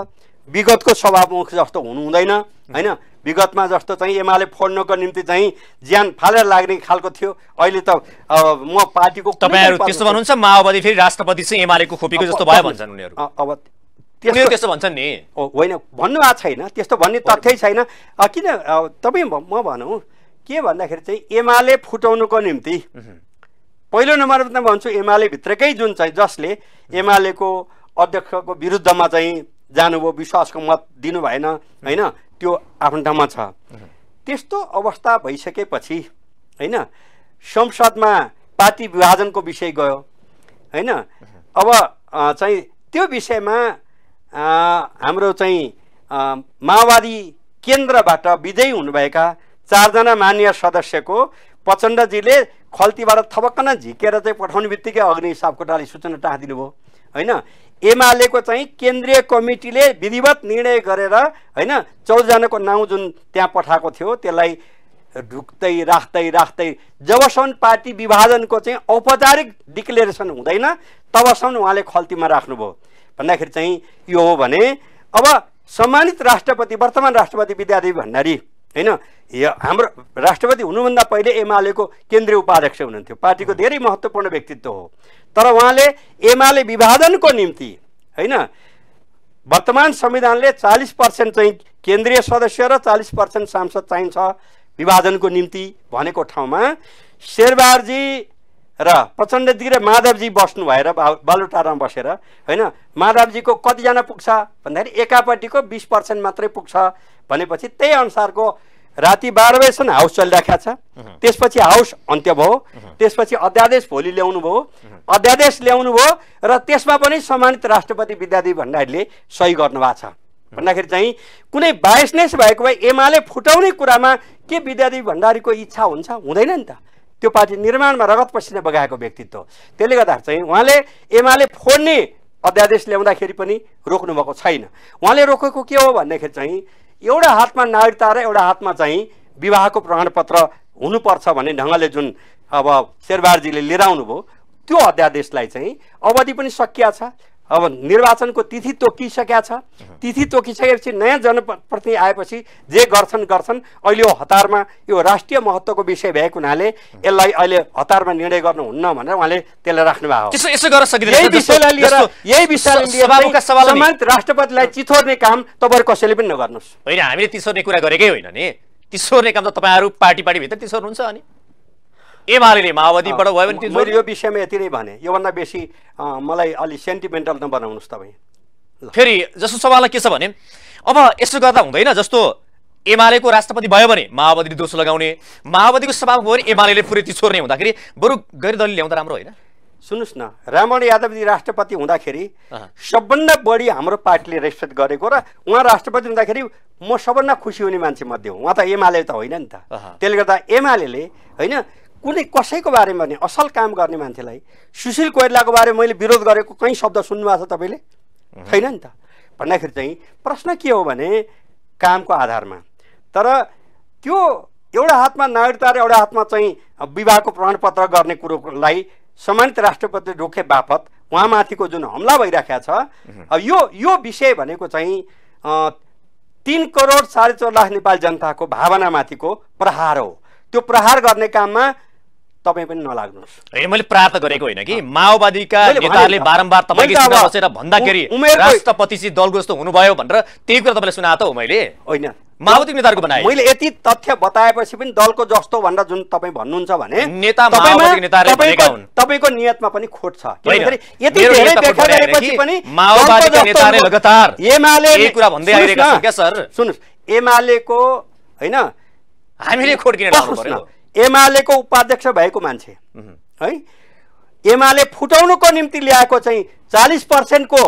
विगतको सभामुख जस्तो हुनु हुँदैन होइन विगतमा जस्तो चाहिँ एमाले फोड्नको निम्ति चाहिँ ज्यान फालेर लाग्ने खालको थियो अहिले त म पार्टीको तपाईँहरू त्यस्तो भन्नुहुन्छ माओवादी फेरि राष्ट्रपति चाहिँ एमालेको खोपीको जस्तो भयो भन्छन् उनीहरू अब त्यस्तो भन्छन् नि होइन भन्नु छैन त्यस्तो भन्ने तथ्यै छैन किन तपाईँ म भनौँ के भन्दाखेरि चाहिँ एमाले फुटाउनुको निम्ति पहिलो नम्बरमा त भन्छु एमाले भित्रकै जुन चाहिँ जसले एमालेको अध्यक्षको विरुद्धमा चाहिँ जानुभयो विश्वासको मत दिनु भएन होइन त्यो आफ्नो ठाउँमा छ त्यस्तो अवस्था भइसकेपछि होइन संसदमा पार्टी विभाजनको विषय गयो होइन अब चाहिँ त्यो विषयमा हाम्रो चाहिँ माओवादी केन्द्रबाट विजयी हुनुभएका चारजना मान्य सदस्यको प्रचण्डजीले खल्तीबाट थपक्कन झिकेर चाहिँ पठाउने बित्तिकै अग्नि हिसाबकोटाले सूचना टाँदिनु भयो होइन एमालेको चाहिँ केन्द्रीय कमिटीले विधिवत निर्णय गरेर होइन चौधजनाको नाउँ जुन त्यहाँ पठाएको थियो त्यसलाई ढुक्दै राख्दै राख्दै जबसम्म पार्टी विभाजनको चाहिँ औपचारिक डिक्लेरेसन हुँदैन तबसम्म उहाँले खल्तीमा राख्नुभयो भन्दाखेरि चाहिँ यो हो भने अब सम्मानित राष्ट्रपति वर्तमान राष्ट्रपति विद्यादेवी भण्डारी होइन हाम्रो राष्ट्रपति हुनुभन्दा पहिले एमालेको केन्द्रीय उपाध्यक्ष हुनुहुन्थ्यो पार्टीको धेरै महत्त्वपूर्ण व्यक्तित्व हो तर उहाँले एमाले विभाजनको निम्ति होइन वर्तमान संविधानले चालिस पर्सेन्ट चाहिँ केन्द्रीय सदस्य र चालिस पर्सेन्ट सांसद चाहिन्छ विभाजनको निम्ति भनेको ठाउँमा शेरबारजी र प्रचण्डजी र माधवजी बस्नु भएर बालुटारमा बसेर होइन माधवजीको कतिजना पुग्छ भन्दाखेरि एकापट्टिको बिस पर्सेन्ट मात्रै पुग्छ भनेपछि त्यही अनुसारको राति बाह्र बजीसम्म हाउस चलिरहेको छ त्यसपछि हाउस अन्त्य भयो त्यसपछि अध्यादेश भोलि ल्याउनु भयो अध्यादेश ल्याउनु भयो र त्यसमा पनि सम्मानित राष्ट्रपति विद्यादेवी भण्डारीले सही गर्नुभएको छ भन्दाखेरि चाहिँ कुनै बायसनेस भएको भए एमाले फुटाउने कुरामा के विद्यादेवी भण्डारीको इच्छा हुन्छ हुँदैन नि त त्यो पार्टी निर्माणमा रगत पसिना बगाएको व्यक्तित्व त्यसले गर्दाखेरि चाहिँ उहाँले एमाले फोड्ने अध्यादेश ल्याउँदाखेरि पनि रोक्नु भएको छैन उहाँले रोकेको के हो भन्दाखेरि चाहिँ एउटा हातमा नागरिकता र एउटा हातमा चाहिँ विवाहको प्रमाणपत्र हुनुपर्छ भन्ने ढङ्गले जुन अब शेरबारजीले लिएर आउनुभयो त्यो अध्यादेशलाई चाहिँ अवधि पनि सकिया छ अब निर्वाचनको तिथि तोकिसकेका छ तिथि तोकिसकेपछि नयाँ जनप्रतिनिधि आएपछि जे गर्छन् गर्छन् अहिले यो हतारमा यो राष्ट्रिय महत्त्वको विषय भएको हुनाले यसलाई अहिले हतारमा निर्णय गर्नुहुन्न भनेर उहाँले त्यसलाई राख्नुभएको भएको राष्ट्रपतिलाई चिथोर्ने काम तपाईँहरू कसैले पनि नगर्नुहोस् होइन हामीले तिसोर्ने कुरा गरेकै होइन नि तिसोर्ने काम त तपाईँहरू पार्टी पार्टीभित्र तिसोर्नुहुन्छ अनि ए माओवादीबाट भयो भने मैले यो विषयमा यति नै भने योभन्दा बेसी मलाई अलि सेन्टिमेन्टल नबनाउनुहोस् तपाईँ फेरि जस्तो सवाललाई के छ भने अब यसो गर्दा हुँदैन जस्तो एमालेको राष्ट्रपति भयो भने माओवादीले दोष लगाउने माओवादीको सभामा भयो भने एमाले पुरै छोड्ने हुँदाखेरि बरु गैर ल्याउँदा राम्रो होइन सुन्नुहोस् न रामण यादवजी राष्ट्रपति हुँदाखेरि सबभन्दा बढी हाम्रो पार्टीले रेस्पेक्ट गरेको र उहाँ राष्ट्रपति हुँदाखेरि म सबभन्दा खुसी हुने मान्छे मध्ये हो उहाँ त एमाले त होइन नि त त्यसले गर्दा एमाले होइन कुनै कसैको बारेमा नि असल काम गर्ने मान्छेलाई सुशील कोइरालाको बारेमा मैले विरोध गरेको कहीँ शब्द सुन्नुभएको छ तपाईँले छैन नि त भन्दाखेरि चाहिँ प्रश्न के हो भने कामको आधारमा तर त्यो एउटा हातमा नागरिकता र एउटा हातमा चाहिँ विवाहको प्रमाणपत्र गर्ने कुरोलाई सम्मानित राष्ट्रपति रोके बापत उहाँमाथिको जुन हमला भइराखेको छ अब यो यो विषय भनेको चाहिँ तिन करोड साढे चार लाख नेपाली जनताको भावनामाथिको प्रहार हो त्यो प्रहार गर्ने काममा तपाईँ पनि नलाग्नुहोस् होइन मैले प्राप्त गरेको होइन कि माओवादीका नेताहरूले बारम्बार तपाईँ बसेर भन्दाखेरि राष्ट्रपति चाहिँ दलको जस्तो हुनुभयो भनेर त्यही कुरा तपाईँले सुनाएको हो मैले होइन माओवादी नेताहरूको बनाए मैले यति तथ्य बताएपछि पनि दलको जस्तो भनेर जुन तपाईँ भन्नुहुन्छ भने नेता तपाईँको नियतमा पनि खोट छ सुन्नुहोस् एमालेको होइन हामीले खोट किनेर एमालेको उपाध्यक्ष भएको मान्छे है एमाले फुटाउनुको निम्ति ल्याएको चाहिँ चालिस पर्सेन्टको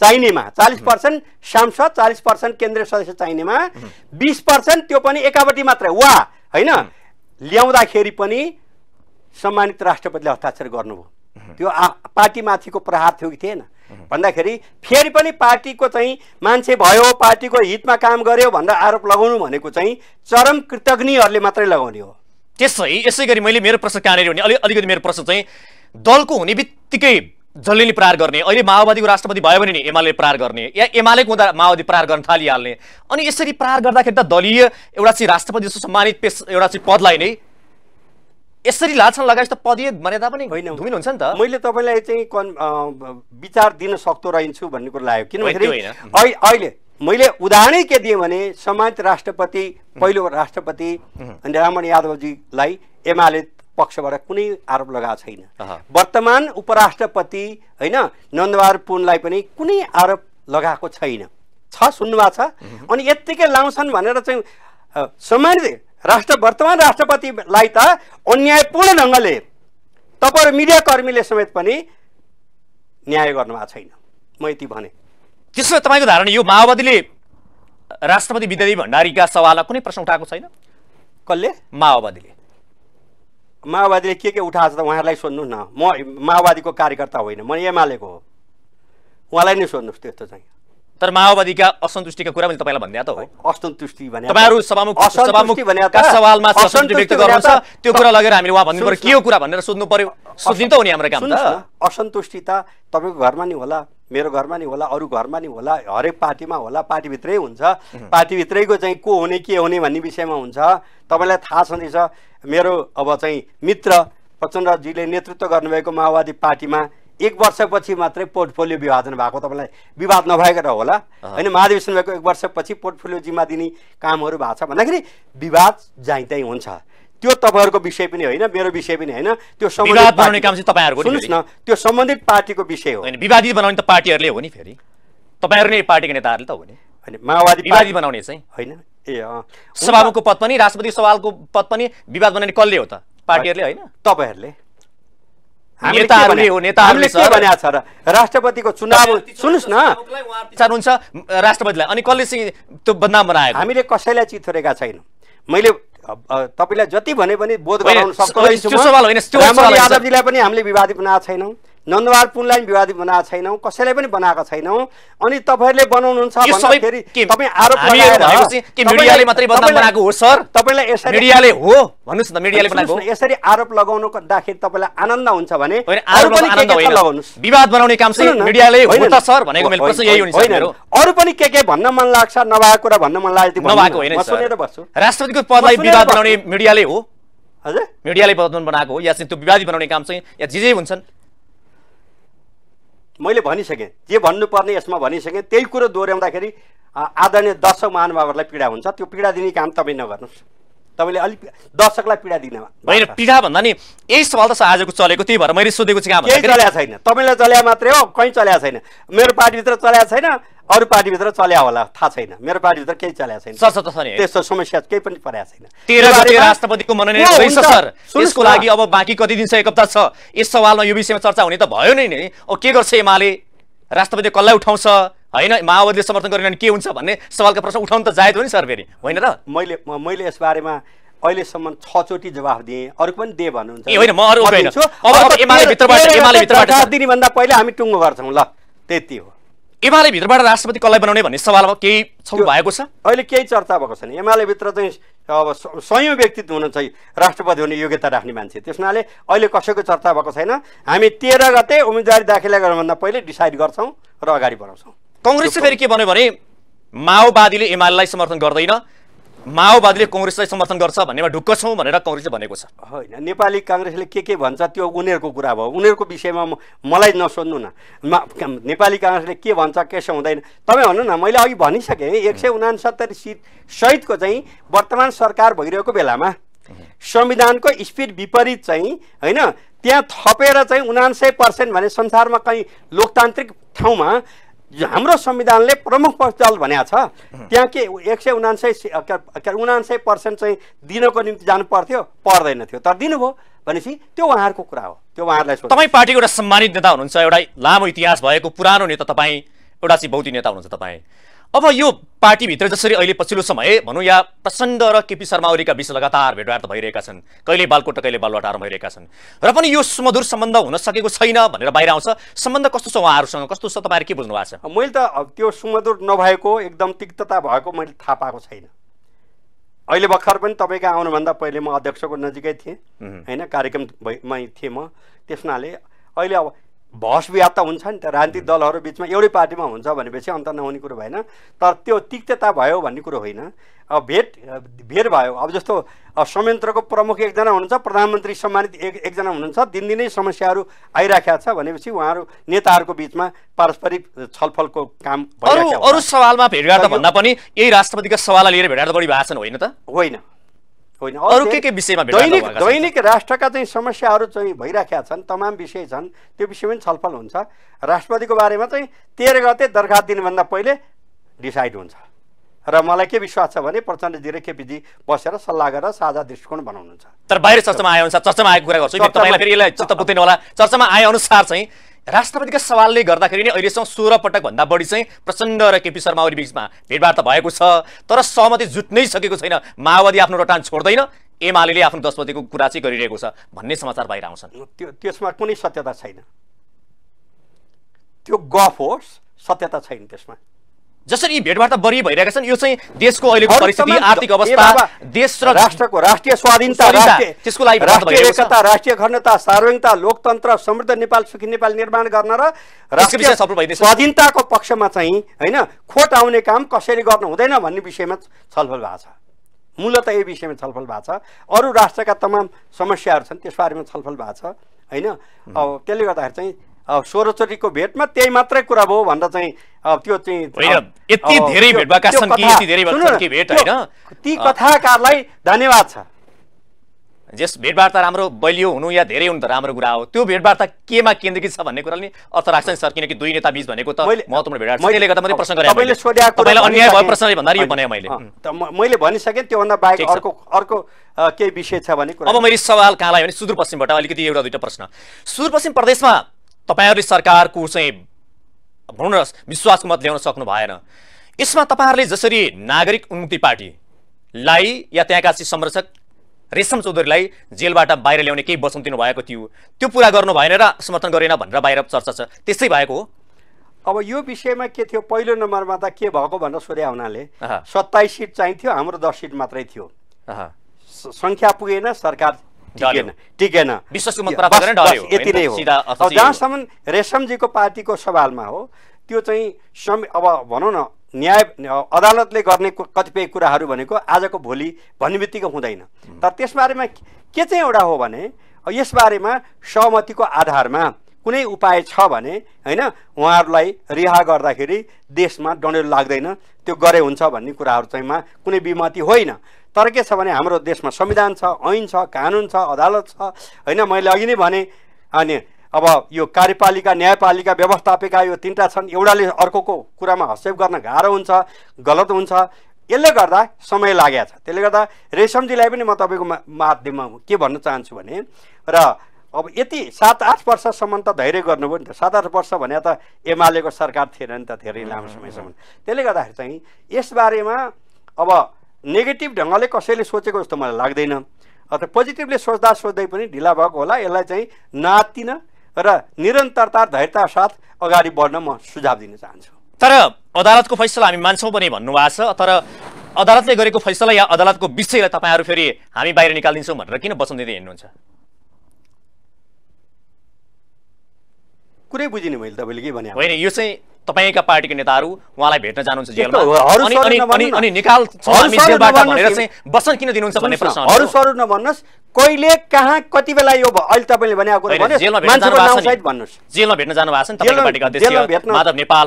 चाहिनेमा चालिस पर्सेन्ट सांसद चालिस पर्सेन्ट केन्द्रीय सदस्य चाहिनेमा बिस पर्सेन्ट त्यो पनि एकापट्टि मात्र वा होइन ल्याउँदाखेरि पनि सम्मानित राष्ट्रपतिले हस्ताक्षर गर्नुभयो त्यो पार्टीमाथिको प्रहार थियो कि थिएन भन्दाखेरि फेरि पनि पार्टीको चाहिँ मान्छे भयो पार्टीको हितमा काम गर्यो भनेर आरोप लगाउनु भनेको चाहिँ चरम कृतज्ञहरूले मात्रै लगाउने हो त्यसै यसै गरी मैले मेरो प्रश्न कहाँनिर भने अलिक अलिकति मेरो प्रश्न चाहिँ दलको हुने बित्तिकै जसले प्रहार गर्ने अहिले माओवादीको राष्ट्रपति भयो भने नि एमाले प्रहार गर्ने या एमालेको हुँदा माओवादी प्रहार गर्न थालिहाल्ने अनि यसरी प्रहार गर्दाखेरि त दलीय एउटा चाहिँ राष्ट्रपति जस्तो सम्मानित पेस एउटा चाहिँ पदलाई नै यसरी लाछन लगाएपछि त पदीय मर्यादा पनि होइन धुमिन हुन्छ नि त मैले तपाईँलाई चाहिँ कन् विचार दिन सक्दो रहन्छु भन्ने कुरो लाग्यो किनभने अहिले मैले उदाहरणै के दिएँ भने सम्मानित राष्ट्रपति पहिलो राष्ट्रपति रामण यादवजीलाई एमाले पक्षबाट कुनै आरोप लगाएको छैन वर्तमान उपराष्ट्रपति होइन नन्दबहादुर पुनलाई पनि कुनै आरोप लगाएको छैन छ सुन्नुभएको छ अनि यत्तिकै लाउँछन् भनेर चाहिँ सम्मानित राष्ट्र वर्तमान राष्ट्रपतिलाई त अन्यायपूर्ण ढङ्गले तपाईँहरू मिडियाकर्मीले समेत पनि न्याय गर्नुभएको छैन म यति भने त्यसो भए तपाईँको धारणा यो माओवादीले राष्ट्रपति विद्यादेवी भण्डारीका सवाललाई कुनै प्रश्न उठाएको छैन कसले माओवादीले माओवादीले के के उठाएको छ त उहाँहरूलाई सोध्नु न म माओवादीको कार्यकर्ता होइन म एमालेको हो उहाँलाई नै सोध्नुहोस् त्यस्तो चाहिँ तर माओवादीका असन्तुष्टिका कुरा मैले तपाईँलाई भनिदिएको त हो असन्तुष्टि भने तपाईँहरू सभामुख सभामुख सवालमा असन्तुष्टि व्यक्त गर्नुहुन्छ त्यो कुरा लगेर हामीले उहाँ भन्नु पर्यो के हो कुरा भनेर सोध्नु पर्यो सोध्नु त हो नि हाम्रो काम त असन्तुष्टि त तपाईँको घरमा नि होला मेरो घरमा नि होला अरू घरमा नि होला हरेक पार्टीमा होला पार्टीभित्रै हुन्छ पार्टीभित्रैको चाहिँ को हुने के हुने भन्ने विषयमा हुन्छ तपाईँलाई थाहा छँदैछ मेरो अब चाहिँ मित्र प्रचण्डजीले नेतृत्व गर्नुभएको माओवादी पार्टीमा एक वर्षपछि मात्रै पोर्टफोलियो विभाजन भएको तपाईँलाई विवाद नभएको त होला होइन महाधिवेशन भएको एक वर्षपछि पोर्टफोलियो जिम्मा दिने कामहरू भएको छ भन्दाखेरि विवाद जहीँ त्यहीँ हुन्छ त्यो तपाईँहरूको विषय पनि होइन मेरो विषय पनि होइन त्यो काम चाहिँ सुन्नुहोस् न त्यो सम्बन्धित पार्टीको विषय हो विवादित बनाउने त पार्टीहरूले हो नि फेरि तपाईँहरू नै पार्टीको नेताहरूले त हो नि होइन माओवादी विवादी बनाउने चाहिँ होइन ए सभामुखको पद पनि राष्ट्रपति सवालको पद पनि विवाद बनाउने कसले हो त पार्टीहरूले होइन तपाईँहरूले र राष्ट्रपतिको चुनाव सुन्नुहोस् न हुन्छ राष्ट्रपतिलाई अनि कसले चाहिँ त्यो बदनाम बनाएको हामीले कसैलाई चित थोरेका छैनौँ मैले तपाईँलाई जति भने पनि बोध गराउन सक्छु यादवजीलाई पनि हामीले विवादित बनाएको छैनौँ नन्दबार पुललाई विवादित बनाएका छैनौँ कसैलाई पनि बनाएको छैनौँ अनि तपाईँहरूले बनाउनुहुन्छ यसरी आरोप लगाउनु खोज्दाखेरि तपाईँलाई आनन्द हुन्छ भने विवाद बनाउने काम अरू पनि के के भन्न मन लाग्छ नभएको कुरा भन्न मन लाग्यो सुनेर बस्छु राष्ट्रपतिको पदलाई विवाद बनाउने मिडियाले हो हजुर मिडियाले बनाएको हो या चाहिँ त्यो विवादी बनाउने काम चाहिँ या जे जे हुन्छन् मैले भनिसकेँ जे भन्नुपर्ने यसमा भनिसकेँ त्यही कुरो दोहोऱ्याउँदाखेरि आदरणीय दर्शक महानुभावहरूलाई पीडा हुन्छ त्यो पीडा दिने काम तपाईँ नगर्नुहोस् तपाईँले अलिक दर्शकलाई पीडा दिनमा होइन पीडा भन्दा नि यही सवाल त आजको चलेको त्यही भएर मैले सोधेको चाहिँ कहाँ चलेको छैन तपाईँलाई चल्या मात्रै हो कहीँ चल्या छैन मेरो पार्टीभित्र चल्या छैन अरू पार्टीभित्र चल्या होला थाहा छैन मेरो पार्टीभित्र केही चल्या छैन त्यस्तो समस्या केही पनि परेको छैन राष्ट्रपतिको मनोनयन सर यसको लागि अब बाँकी कति दिन छ एक हप्ता छ यस सवालमा यो विषयमा चर्चा हुने त भयो नै नि के गर्छ एमाले राष्ट्रपति कसलाई उठाउँछ होइन माओवादीले समर्थन गरेन भने के हुन्छ भन्ने सवालको प्रश्न उठाउनु त जायज हो नि सर फेरि होइन र मैले मैले यसबारेमा अहिलेसम्म छचोटि जवाफ दिएँ अरू पनि दे भन्नुहुन्छ दिनभन्दा पहिले हामी टुङ्गो गर्छौँ ल त्यति हो एमाले भित्रबाट राष्ट्रपति कसलाई बनाउने भन्ने सवालमा केही छलफल भएको छ अहिले केही चर्चा भएको छैन एमाले भित्र चाहिँ अब स्वयं व्यक्तित्व हुनु हुनुहुन्छ राष्ट्रपति हुने योग्यता राख्ने मान्छे त्यस हुनाले अहिले कसैको चर्चा भएको छैन हामी तेह्र गते उम्मेदवारी दाखिला गर्नुभन्दा पहिले डिसाइड गर्छौँ र अगाडि बढाउँछौँ कङ्ग्रेसले फेरि के भन्यो भने माओवादीले एमालेलाई समर्थन गर्दैन माओवादीले कङ्ग्रेसलाई समर्थन गर्छ भन्नेमा ढुक्क छौँ भनेर कङ्ग्रेसले भनेको छ होइन नेपाली काङ्ग्रेसले के के भन्छ त्यो उनीहरूको कुरा भयो उनीहरूको विषयमा मलाई नसोध्नु न नेपाली काङ्ग्रेसले के भन्छ कसो हुँदैन तपाईँ भन्नु न मैले अघि भनिसकेँ एक सय उनासत्तरी सिट सहितको चाहिँ वर्तमान सरकार भइरहेको बेलामा संविधानको स्पिड विपरीत चाहिँ होइन त्यहाँ थपेर चाहिँ उनान्सय पर्सेन्ट भने संसारमा कहीँ लोकतान्त्रिक ठाउँमा हाम्रो संविधानले प्रमुख दल भनेको छ त्यहाँ के एक सय उनान्सय उनान्सय पर्सेन्ट चाहिँ दिनको निम्ति जानु पर्थ्यो पर्दैन थियो तर दिनुभयो भनेपछि त्यो उहाँहरूको कुरा हो त्यो उहाँहरूलाई तपाईँ पार्टीको एउटा सम्मानित नेता हुनुहुन्छ एउटा लामो इतिहास भएको पुरानो नेता तपाईँ एउटा चाहिँ बौद्धिक नेता हुनुहुन्छ तपाईँ अब यो पार्टीभित्र जसरी अहिले पछिल्लो समय भनौँ या प्रचण्ड र केपी शर्मा ओलीका बिच लगातार भेटघाट भइरहेका छन् कहिले बालकोट कहिले बालवाटार भइरहेका छन् र पनि यो सुमधुर सम्बन्ध हुन सकेको छैन भनेर बाहिर आउँछ सम्बन्ध कस्तो छ उहाँहरूसँग कस्तो छ तपाईँहरू के बुझ्नु भएको छ मैले त त्यो सुमधुर नभएको एकदम तिक्तता भएको मैले थाहा पाएको छैन अहिले भर्खर पनि तपाईँको आउनुभन्दा पहिले म अध्यक्षको नजिकै थिएँ होइन कार्यक्रम भइमै थिएँ म त्यस अहिले अब भस व्याप्त हुन्छ नि त राजनीतिक दलहरू बिचमा एउटै पार्टीमा हुन्छ भनेपछि अन्त नहुने कुरो भएन तर त्यो तिक्तता भयो भन्ने कुरो होइन अब भेट भेट भयो अब जस्तो संयन्त्रको प्रमुख एकजना हुनुहुन्छ प्रधानमन्त्री सम्मानित एक एकजना हुनुहुन्छ दिनदिनै समस्याहरू आइराखेको छ भनेपछि उहाँहरू नेताहरूको बिचमा पारस्परिक छलफलको काम अरू सवालमा भेटघाट भन्दा पनि यही राष्ट्रपतिका सवाललाई लिएर भेटघाट बढी भाषण होइन त होइन होइन अरू के के विषयमा दैनिक दैनिक राष्ट्रका चाहिँ समस्याहरू चाहिँ भइराखेका छन् तमाम विषय छन् त्यो विषयमा पनि छलफल हुन्छ राष्ट्रपतिको बारेमा चाहिँ तेह्र गते दरखास्त दिनुभन्दा पहिले डिसाइड हुन्छ र मलाई के विश्वास छ भने प्रचण्डजी र केपीजी बसेर सल्लाह गरेर साझा दृष्टिकोण बनाउनुहुन्छ तर बाहिर चर्चामा आए चर्चामा आएको कुरा गर्छु तपाईँलाई फेरि यसलाई बुझ्दैन होला चर्चामा आए अनुसार चाहिँ राष्ट्रपतिका सवालले गर्दाखेरि नै अहिलेसम्म सोह्र पटकभन्दा बढी चाहिँ प्रचण्ड र केपी शर्मा ओली बिचमा भेटवार्ता भएको छ तर सहमति जुट्नै सकेको छैन माओवादी आफ्नो रटान छोड्दैन एमाले आफ्नो दशपतिको कुरा चाहिँ गरिरहेको छ भन्ने समाचार बाहिर आउँछन् त्यो त्यसमा कुनै सत्यता छैन त्यो गफ होस् सत्यता छैन त्यसमा जसरी यी भेटवार्ता बढी भइरहेका छन् यो चाहिँ देशको अहिलेको परिस्थिति आर्थिक अवस्था देश र राष्ट्रको राष्ट्रिय स्वाधीनता त्यसको लागि राष्ट्रिय एकता राष्ट्रिय अखण्डता सार्वजनिकता लोकतन्त्र समृद्ध नेपाल सुखी नेपाल निर्माण गर्न र राष्ट्रिय स्वाधीनताको पक्षमा चाहिँ होइन खोट आउने काम कसरी गर्नु हुँदैन भन्ने विषयमा छलफल भएको छ मूलत यही विषयमा छलफल भएको छ अरू राष्ट्रका तमाम समस्याहरू छन् त्यसबारेमा छलफल भएको छ होइन अब त्यसले गर्दाखेरि चाहिँ सोह्रचोटिको भेटमा त्यही मात्रै कुरा भयो भनेर चाहिँ त्यो चाहिँ यति धेरै ती कथाकारलाई धन्यवाद छ जस भेटवार्ता राम्रो बलियो हुनु या धेरै हुनु त राम्रो कुरा हो त्यो भेटवार्ता केमा केन्द्रित छ भन्ने कुराले अर्थ राख्छ नि सर किनकि दुई नेता बिच भनेको त महत्त्वपूर्ण भेटवार्ता मैले प्रश्न मैले सोधेको प्रश्नले यो मैले मैले भनिसकेँ त्योभन्दा बाहेक अर्को अर्को केही विषय छ भने अब मैले सवाल कहाँ लाग्यो भने सुदूरपश्चिमबाट अलिकति एउटा दुईवटा प्रश्न सुदूरपश्चिम प्रदेशमा तपाईँहरूले सरकारको चाहिँ भनौँ न विश्वासको मत ल्याउन सक्नु भएन यसमा तपाईँहरूले जसरी नागरिक उन्मुक्ति पार्टीलाई या त्यहाँका चाहिँ संरक्षक रेशम चौधरीलाई जेलबाट बाहिर ल्याउने केही वचन दिनुभएको थियो त्यो पुरा गर्नु भएन र समर्थन गरेन भनेर बाहिर चर्चा छ त्यस्तै भएको हो अब यो विषयमा के थियो पहिलो नम्बरमा त के भएको भनेर सोधे हुनाले सत्ताइस सिट चाहिन्थ्यो हाम्रो दस सिट मात्रै थियो सङ्ख्या पुगेन सरकार टिकेन टिकेन यति नै हो जहाँसम्म रेशमजीको पार्टीको सवालमा हो त्यो चाहिँ सम अब भनौँ न न्याय अदालतले गर्ने कतिपय कुराहरू भनेको आजको भोलि भन्ने बित्तिकै हुँदैन तर त्यसबारेमा के चाहिँ एउटा हो भने यसबारेमा सहमतिको आधारमा कुनै उपाय छ भने होइन उहाँहरूलाई रिहा गर्दाखेरि देशमा डन्डेल लाग्दैन त्यो गरे हुन्छ भन्ने कुराहरू चाहिँमा कुनै विमति होइन तर के छ भने हाम्रो देशमा संविधान छ ऐन छ कानुन छ अदालत छ होइन मैले अघि नै भने अनि अब यो कार्यपालिका न्यायपालिका व्यवस्थापिका यो तिनवटा छन् एउटाले अर्कोको कुरामा हस्तक्षेप गर्न गाह्रो हुन्छ गलत हुन्छ यसले गर्दा समय लागेको छ त्यसले गर्दा रेशमजीलाई पनि म तपाईँको माध्यममा के भन्न चाहन्छु भने र अब यति सात आठ वर्षसम्म त धैर्य गर्नुभयो नि त सात आठ वर्ष भने त एमालेको सरकार थिएन नि त धेरै लामो समयसम्म त्यसले गर्दाखेरि चाहिँ यसबारेमा अब नेगेटिभ ढङ्गले कसैले सोचेको जस्तो मलाई लाग्दैन अथवा पोजिटिभले सोच्दा सोच्दै पनि ढिला भएको होला यसलाई चाहिँ नातिन र निरन्तरता धैर्यता साथ अगाडि बढ्न म सुझाव दिन चाहन्छु तर अदालतको फैसला हामी मान्छौँ पनि भन्नुभएको छ तर अदालतले गरेको फैसला या अदालतको विषयलाई तपाईँहरू फेरि हामी बाहिर निकालिदिन्छौँ भनेर किन वचन दिँदै हिँड्नुहुन्छ कुरै बुझिनँ मैले तपाईँले के भने होइन यो चाहिँ तपाईँका पार्टीका नेताहरू उहाँलाई भेट्न जानुहुन्छ जेलमा अनि निकाल भनेर चाहिँ बसन किन दिनुहुन्छ भन्ने प्रश्न अरू स्वरूप नभन्नुहोस् कहिले कहाँ कति बेला यो अहिले तपाईँले भने जेलमा भेट्न जानु भएको छ नि पार्टीका अध्यक्ष माधव नेपाल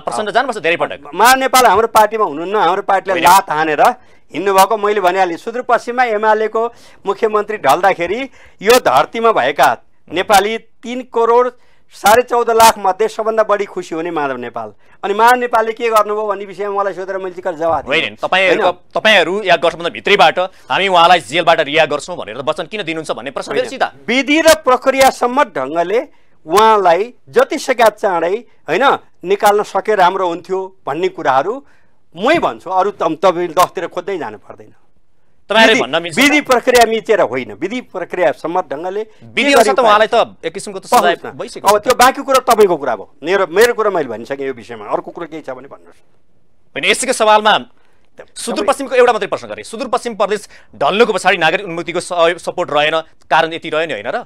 धेरै पटक मा नेपाल हाम्रो पार्टीमा हुनुहुन्न हाम्रो पार्टीले लात हानेर हिँड्नुभएको मैले भनिहालेँ सुदूरपश्चिममा एमालेको मुख्यमन्त्री ढल्दाखेरि यो धरतीमा भएका नेपाली तिन करोड साढे चौध लाखमध्ये सबभन्दा बढी खुसी हुने माधव नेपाल अनि माधव नेपालले के गर्नुभयो भन्ने विषयमा मलाई सोधेर मैले चाहिँ जवाब होइन तपाईँहरू तपाईँहरू या गठबन्धन भित्रैबाट हामी उहाँलाई जेलबाट रिया गर्छौँ भनेर वचन किन दिनुहुन्छ भन्ने प्रश्न सिधा विधि र प्रक्रियासम्म ढङ्गले उहाँलाई जति सक्या चाँडै होइन निकाल्न सके राम्रो हुन्थ्यो भन्ने कुराहरू मै भन्छु अरू तपाईँ दसतिर खोज्दै जानु पर्दैन विधि प्रक्रिया मिचेर होइन विधि प्रक्रिया सम्मत ढङ्गले उहाँलाई त एक किसिमको भइसक्यो अब त्यो बाँकी कुरा तपाईँको कुरा भयो मेरो मेरो कुरा मैले भनिसकेँ यो विषयमा अर्को कुरो केही छ भने भन्नुहोस् होइन यसैको सवालमा सुदूरपश्चिमको एउटा मात्रै प्रश्न गरेँ सुदूरपश्चिम प्रदेश ढल्नुको पछाडि नागरिक उन्मुक्तिको सपोर्ट रहेन कारण यति रह्यो नि होइन र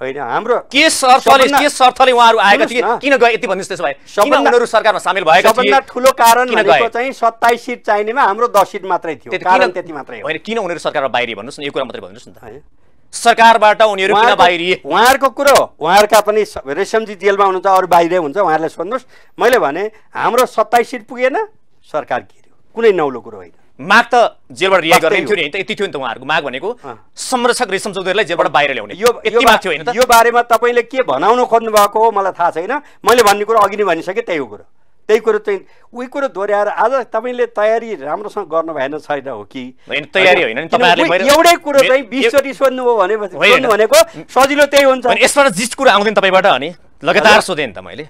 होइन हाम्रो के शर्तले के शर्तले उहाँहरू आएका थिए किन गए यति भन्नुहोस् त्यसो भए किन उनीहरू सरकारमा सामेल भएका थिए सबभन्दा ठुलो कारण भनेको चाहिँ 27 सिट चाहिनेमा हाम्रो 10 सिट मात्रै थियो कारण त्यति मात्रै हो होइन किन उनीहरू सरकारमा बाहिरिए भन्नुहोस् न यो कुरा मात्रै भन्नुहोस् न त सरकारबाट उनीहरू किन बाहिरिए उहाँहरूको कुरो हो उहाँहरूका पनि रेशमजी जेलमा हुनुहुन्छ अरू बाहिरै हुन्छ उहाँहरूलाई सोध्नुहोस् मैले भने हाम्रो सत्ताइस सिट पुगेन सरकार घिर्यो कुनै नौलो कुरो होइन माग त जेलबाट रियाइ गर्ने थियो नि त यति थियो नि त उहाँहरूको माग भनेको संरक्षक रेशम चौधरीलाई जेलबाट बाहिर ल्याउने यो यति माग थियो होइन यो बारेमा तपाईँले के भनाउन खोज्नु भएको हो मलाई थाहा छैन मैले भन्ने कुरो अघि नै भनिसकेँ त्यही हो कुरो त्यही कुरो चाहिँ उही कुरो दोहोऱ्याएर आज तपाईँले तयारी राम्रोसँग गर्नु भएन छैन हो कि तयारी होइन एउटै कुरो चाहिँ बिसचोटि सोध्नुभयो भने भनेको सजिलो त्यही हुन्छ यसबाट जिस कुरो आउँदैन तपाईँबाट अनि लगातार सोधेँ नि त मैले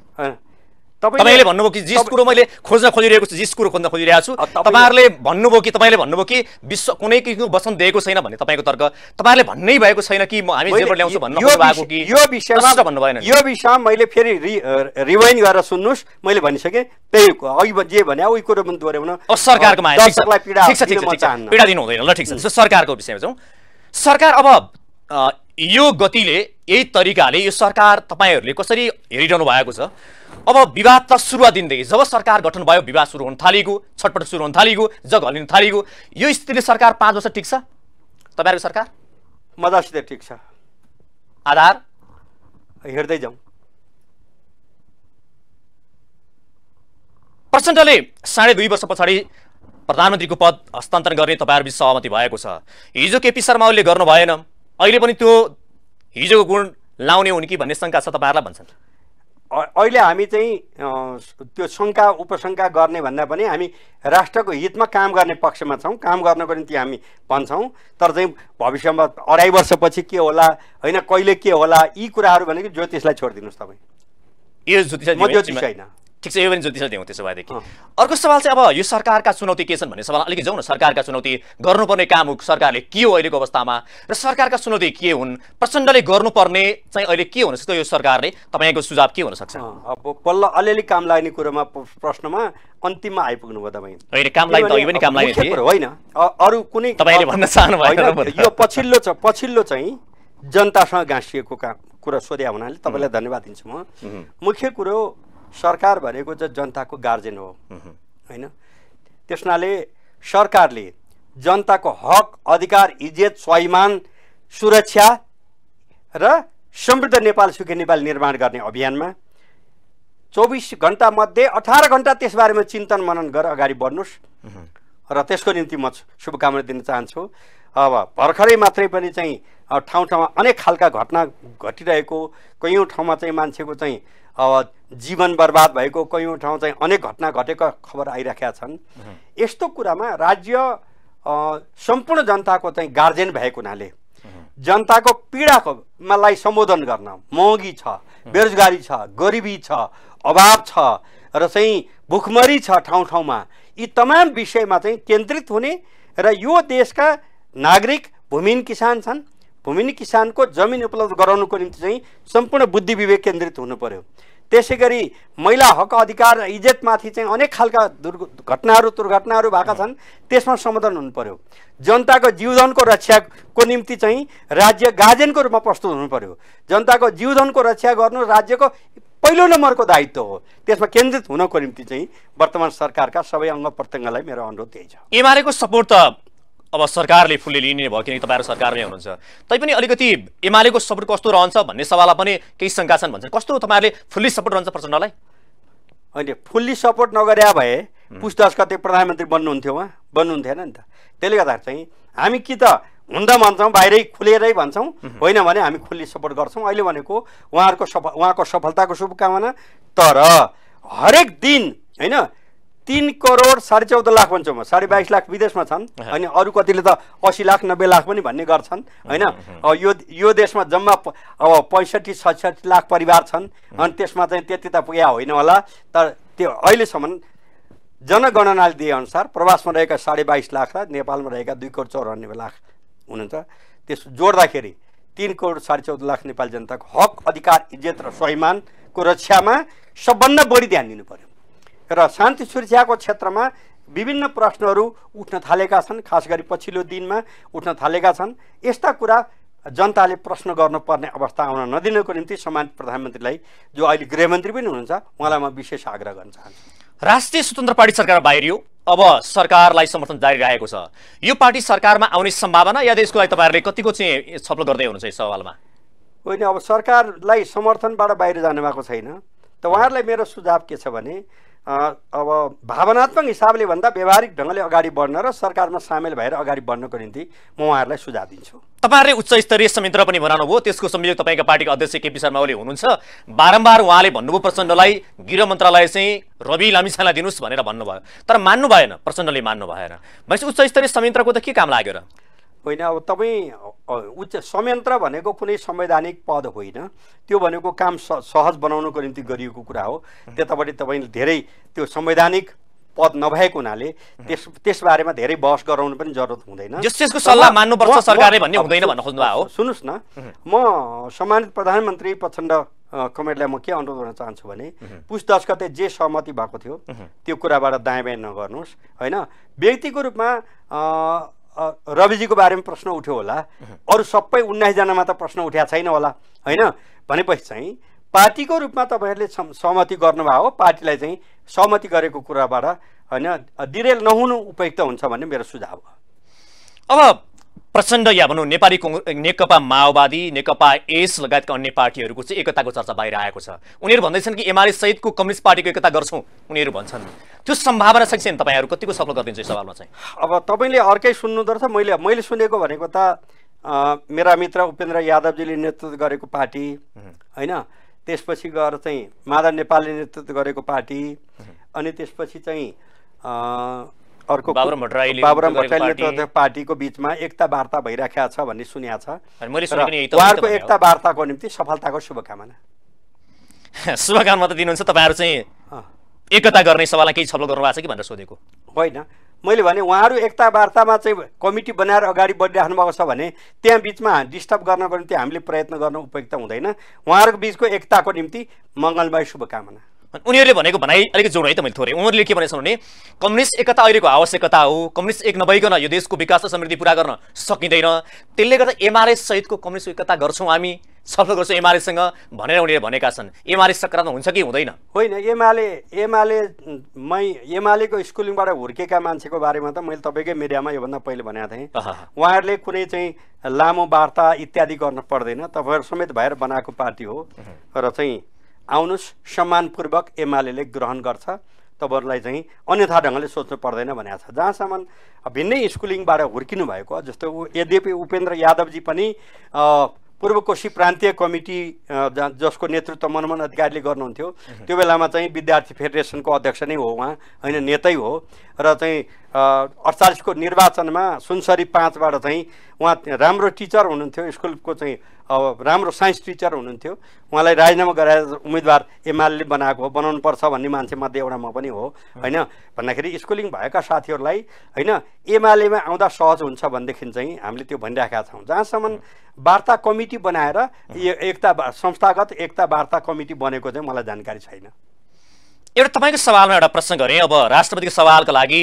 तपाईँले भन्नुभयो कि जिस कुरो मैले खोज्न खोजिरहेको छु जिस कुरो खोज्न खोजिरहेको छु तपाईँहरूले भन्नुभयो कि तपाईँले भन्नुभयो कि विश्व कुनै किसिमको वचन दिएको छैन भन्ने तपाईँको तर्क तपाईँहरूले भन्नै भएको छैन कि म हामी जेबाट ल्याउँछु भन्नु भएको कि यो विषयमा भन्नु भएन यो विषयमा मैले फेरि रिभाइन गरेर सुन्नुहोस् मैले भनिसकेँ त्यही अघि जे भने उही कुरो पनि दोहोऱ्याउन सरकारको पीडा दिनु हुँदैन ल ठिक छ सरकारको विषयमा जाउँ सरकार अब यो गतिले यही तरिकाले यो सरकार तपाईँहरूले कसरी हेरिरहनु भएको छ अब विवाद त सुरुवात दिनदेखि जब सरकार गठन भयो विवाद सुरु हुन थालिएको छटपट सुरु हुन थालिएको जग हलिन थालिएको यो स्थितिले सरकार पाँच वर्ष छ तपाईँहरूको सरकार मजासित छ आधार हेर्दै जाउँ प्रचण्डले साढे दुई वर्ष पछाडि प्रधानमन्त्रीको पद हस्तान्तरण गर्ने तपाईँहरू बिच सहमति भएको छ हिजो केपी शर्मा ओलीले गर्नु भएन अहिले पनि त्यो हिजोको गुण लाउने हुन् कि भन्ने शङ्का छ तपाईँहरूलाई भन्छन् अहिले हामी चाहिँ त्यो शङ्का उपशङ्का गर्ने भन्दा पनि हामी राष्ट्रको हितमा काम गर्ने पक्षमा छौँ काम गर्नको निम्ति हामी भन्छौँ तर चाहिँ भविष्यमा अढाई वर्षपछि के होला होइन कहिले के होला यी कुराहरू भनेको ज्योतिषलाई छोडिदिनुहोस् तपाईँ यो ज्योतिष म ज्योतिष होइन ठिक छ यो पनि ज्योतिष त्यो त्यसो भएदेखि अर्को सवाल चाहिँ अब यो सरकारका चुनौती के छन् भन्ने सवाल अलिकति जाउँ न सरकारका चुनौती गर्नुपर्ने काम सरकारले के हो अहिलेको अवस्थामा र सरकारका चुनौती के हुन् प्रचण्डले गर्नुपर्ने चाहिँ अहिले के हुनसक्छ यो सरकारले तपाईँको सुझाव के हुनसक्छ अब बल्ल अलिअलि काम लाग्ने कुरोमा प्रश्नमा अन्तिममा आइपुग्नु भयो तपाईँ होइन काम लाग्ने काम लाग्ने होइन अरू कुनै तपाईँले भन्न चाहनु यो पछिल्लो छ पछिल्लो चाहिँ जनतासँग गाँसिएको काम कुरा सोध्या हुनाले तपाईँलाई धन्यवाद दिन्छु म मुख्य कुरो सरकार भनेको चाहिँ जनताको गार्जेन हो होइन त्यसनाले सरकारले जनताको हक अधिकार इज्जत स्वाभिमान सुरक्षा र समृद्ध नेपाल सुखी नेपाल निर्माण गर्ने अभियानमा चौबिस घन्टामध्ये अठार घन्टा त्यसबारेमा चिन्तन मनन गरेर अगाडि बढ्नुहोस् र त्यसको निम्ति म शुभकामना दिन चाहन्छु अब भर्खरै मात्रै पनि चाहिँ ठाउँ ठाउँमा अनेक खालका घटना घटिरहेको कैयौँ ठाउँमा चाहिँ मान्छेको चाहिँ अब जीवन बर्बाद भएको कयौँ ठाउँ चाहिँ अनेक घटना घटेको खबर आइराखेका छन् यस्तो कुरामा राज्य सम्पूर्ण जनताको चाहिँ गार्जेन भएको हुनाले जनताको पीडाको मलाई सम्बोधन गर्न महँगी छ बेरोजगारी छ गरिबी छ अभाव छ र चाहिँ भुखमरी छ ठाउँ ठाउँमा यी तमाम विषयमा चाहिँ केन्द्रित हुने र यो देशका नागरिक भूमिहीन किसान छन् भूमिहीन किसानको जमिन उपलब्ध गराउनको निम्ति चाहिँ सम्पूर्ण बुद्धि विवेक केन्द्रित हुनु पर्यो त्यसै गरी महिला हक अधिकार र इज्जतमाथि चाहिँ अनेक खालका दुर्घ घटनाहरू दुर्घटनाहरू भएका छन् त्यसमा समाधान हुनु पर्यो जनताको जीवधनको रक्षाको निम्ति चाहिँ राज्य गार्जेनको रूपमा प्रस्तुत हुनु पर्यो जनताको जीवधनको रक्षा गर्नु राज्यको पहिलो नम्बरको दायित्व हो त्यसमा केन्द्रित हुनको निम्ति चाहिँ वर्तमान सरकारका सबै अङ्ग प्रत्यङ्गलाई मेरो अनुरोध त्यही छ एमआरएको सपोर्ट त अब सरकारले फुल्ली लिने भयो किनकि तपाईँहरू सरकारमै हुनुहुन्छ तैपनि अलिकति एमालेको सपोर्ट कस्तो रहन्छ भन्ने सवालमा पनि केही शङ्का छन् भन्छ कस्तो तपाईँहरूले फुल्ली सपोर्ट रहन्छ प्रचण्डलाई होइन फुल्ली सपोर्ट नगरे भए पुस दस गते प्रधानमन्त्री बन्नुहुन्थ्यो उहाँ बन्नुहुन्थेन नि त त्यसले गर्दाखेरि चाहिँ हामी कि त हुँदा भन्छौँ बाहिरै खुलेरै भन्छौँ होइन भने हामी खुल्ली सपोर्ट गर्छौँ अहिले भनेको उहाँहरूको सफ उहाँको सफलताको शुभकामना तर हरेक दिन होइन तिन करोड साढे चौध लाख भन्छौँ म साढे बाइस लाख विदेशमा छन् होइन अरू कतिले त असी लाख नब्बे लाख पनि भन्ने गर्छन् होइन यो यो देशमा जम्मा अब पैँसठी सडसठी लाख परिवार छन् अनि त्यसमा चाहिँ त्यति त पुग्या होइन होला तर त्यो अहिलेसम्म जनगणनाले दिएअनुसार प्रवासमा रहेका साढे बाइस लाख र नेपालमा रहेका दुई करोड चौरानब्बे लाख हुनुहुन्छ त्यस जोड्दाखेरि तिन करोड साढे चौध लाख नेपाली जनताको हक अधिकार इज्जत र स्वाभिमानको रक्षामा सबभन्दा बढी ध्यान दिनु पऱ्यो र शान्ति सुरक्षाको क्षेत्रमा विभिन्न प्रश्नहरू उठ्न थालेका छन् खास गरी पछिल्लो दिनमा उठ्न थालेका छन् यस्ता कुरा जनताले प्रश्न गर्नुपर्ने अवस्था आउन नदिनको निम्ति समान प्रधानमन्त्रीलाई जो अहिले गृहमन्त्री पनि हुनुहुन्छ उहाँलाई म विशेष आग्रह गर्न चाहन्छु राष्ट्रिय स्वतन्त्र पार्टी सरकार बाहिरियो अब सरकारलाई समर्थन जारी रहेको छ यो पार्टी सरकारमा आउने सम्भावना या देशको लागि तपाईँहरूले कतिको चाहिँ छलफल गर्दै हुनुहुन्छ यस सवालमा होइन अब सरकारलाई समर्थनबाट बाहिर जानु भएको छैन त उहाँहरूलाई मेरो सुझाव के छ भने अब भावनात्मक हिसाबले भन्दा व्यावहारिक ढङ्गले अगाडि बढ्न र सरकारमा सामेल भएर अगाडि बढ्नको निम्ति म उहाँहरूलाई सुझाव दिन्छु तपाईँहरूले उच्च स्तरीय संयन्त्र पनि बनाउनु भयो त्यसको संयोजक तपाईँको पार्टीको अध्यक्ष केपी शर्मा ओली हुनुहुन्छ बारम्बार उहाँले भन्नुभयो प्रचण्डलाई गृह मन्त्रालय चाहिँ रवि लामिसालाई दिनुहोस् भनेर भन्नुभयो तर मान्नु भएन प्रचण्डले मान्नु भएन भनेपछि उच्च स्तरीय संयन्त्रको त के काम लाग्यो र होइन अब तपाईँ उच्च संयन्त्र भनेको कुनै संवैधानिक पद होइन त्यो भनेको काम स सहज बनाउनको निम्ति गरिएको कुरा हो त्यतापट्टि तपाईँले धेरै त्यो संवैधानिक पद नभएको हुनाले त्यस त्यसबारेमा धेरै बहस गराउनु पनि जरुरत हुँदैन सल्लाह मान्नुपर्छ सरकारले भन्ने हुँदैन हो सुन्नुहोस् न म सम्मानित प्रधानमन्त्री प्रचण्ड कमेटलाई म के अनुरोध गर्न चाहन्छु भने पुस दस गते जे सहमति भएको थियो त्यो कुराबाट दायाँ बायाँ नगर्नुहोस् होइन व्यक्तिको रूपमा रविजीको बारेमा प्रश्न उठ्यो होला अरू सबै उन्नाइसजनामा त प्रश्न उठ्या छैन होला होइन भनेपछि चाहिँ पार्टीको रूपमा तपाईँहरूले सहमति गर्नुभयो हो पार्टीलाई चाहिँ सहमति गरेको कुराबाट होइन दिरेल नहुनु उपयुक्त हुन्छ भन्ने मेरो सुझाव हो अब प्रचण्ड या भनौँ नेपाली नेकपा माओवादी नेकपा एस लगायतका अन्य पार्टीहरूको चाहिँ एकताको चर्चा बाहिर आएको छ उनीहरू भन्दैछन् कि एमाले सहितको कम्युनिस्ट पार्टीको एकता गर्छौँ उनीहरू भन्छन् त्यो सम्भावना सक्छ नि तपाईँहरू कतिको सफल गरिदिन्छ यो सवालमा चाहिँ अब तपाईँले अर्कै सुन्नुहुँदो रहेछ मैले मैले सुनेको भनेको त मेरा मित्र उपेन्द्र यादवजीले नेतृत्व गरेको पार्टी होइन त्यसपछि गएर चाहिँ माधव नेपालले नेतृत्व गरेको पार्टी अनि त्यसपछि चाहिँ अर्को बाबुराम भट्टराईले पार्टीको त्यो पार्टीको बिचमा एकता वार्ता भइराखेको छ भन्ने सुनेको छ उहाँहरूको एकता वार्ताको निम्ति सफलताको शुभकामना (laughs) शुभकामना त दिनुहुन्छ तपाईँहरू चाहिँ एकता गर्ने सभालाई केही छलफल गर्नुभएको छ कि भनेर सोधेको होइन मैले भने उहाँहरू एकता वार्तामा चाहिँ कमिटी बनाएर अगाडि बढिराख्नु भएको छ भने त्यहाँ बिचमा डिस्टर्ब गर्नको निम्ति हामीले प्रयत्न गर्न उपयुक्त हुँदैन उहाँहरूको बिचको एकताको निम्ति मङ्गलमय शुभकामना उनीहरूले भनेको भनाइ अलिकति जोड है त मैले थोरै उनीहरूले के भनेछन् छ भने कम्युनिस्ट एकता अहिलेको आवश्यकता हो कम्युनिस्ट एक नभइकन यो देशको विकास र समृद्धि पुरा गर्न सकिँदैन त्यसले गर्दा एमआरएस सहितको कम्युनिस्ट एकता गर्छौँ हामी छलफल गर्छौँ एमआरएससँग भनेर उनीहरूले भनेका छन् एमआरएस सकारात्मक हुन्छ कि हुँदैन होइन एमाले एमाले मै एमालेको स्कुलिङबाट हुर्केका मान्छेको बारेमा त मैले तपाईँकै मिडियामा योभन्दा पहिले भनेको थिएँ उहाँहरूले कुनै चाहिँ लामो वार्ता इत्यादि गर्न पर्दैन तपाईँहरू समेत भएर बनाएको पार्टी हो र चाहिँ आउनुहोस् सम्मानपूर्वक एमाले ग्रहण गर्छ तपाईँहरूलाई चाहिँ अन्यथा ढङ्गले सोच्नु पर्दैन भनेको छ जहाँसम्म भिन्नै स्कुलिङबाट हुर्किनु भएको जस्तो यद्यपि उपेन्द्र यादवजी पनि पूर्व कोशी प्रान्तीय कमिटी जसको नेतृत्व मनमोहन अधिकारीले गर्नुहुन्थ्यो त्यो बेलामा चाहिँ विद्यार्थी फेडरेसनको अध्यक्ष नै हो उहाँ होइन नेतै हो र चाहिँ अडचालिसको निर्वाचनमा सुनसरी पाँचबाट चाहिँ उहाँ राम्रो टिचर हुनुहुन्थ्यो स्कुलको चाहिँ अब राम्रो साइन्स टिचर हुनुहुन्थ्यो उहाँलाई राजीनामा गराएर उम्मेदवार एमाले बनाएको हो बनाउनुपर्छ भन्ने मान्छे मध्ये एउटा म पनि हो होइन भन्दाखेरि स्कुलिङ भएका साथीहरूलाई होइन एमालेमा आउँदा सहज हुन्छ भनेदेखि चाहिँ हामीले त्यो भनिरहेका छौँ जहाँसम्म वार्ता कमिटी बनाएर एकता संस्थागत एकता वार्ता कमिटी बनेको चाहिँ मलाई जानकारी छैन एउटा तपाईँको सवालमा एउटा प्रश्न गरेँ अब राष्ट्रपतिको सवालको लागि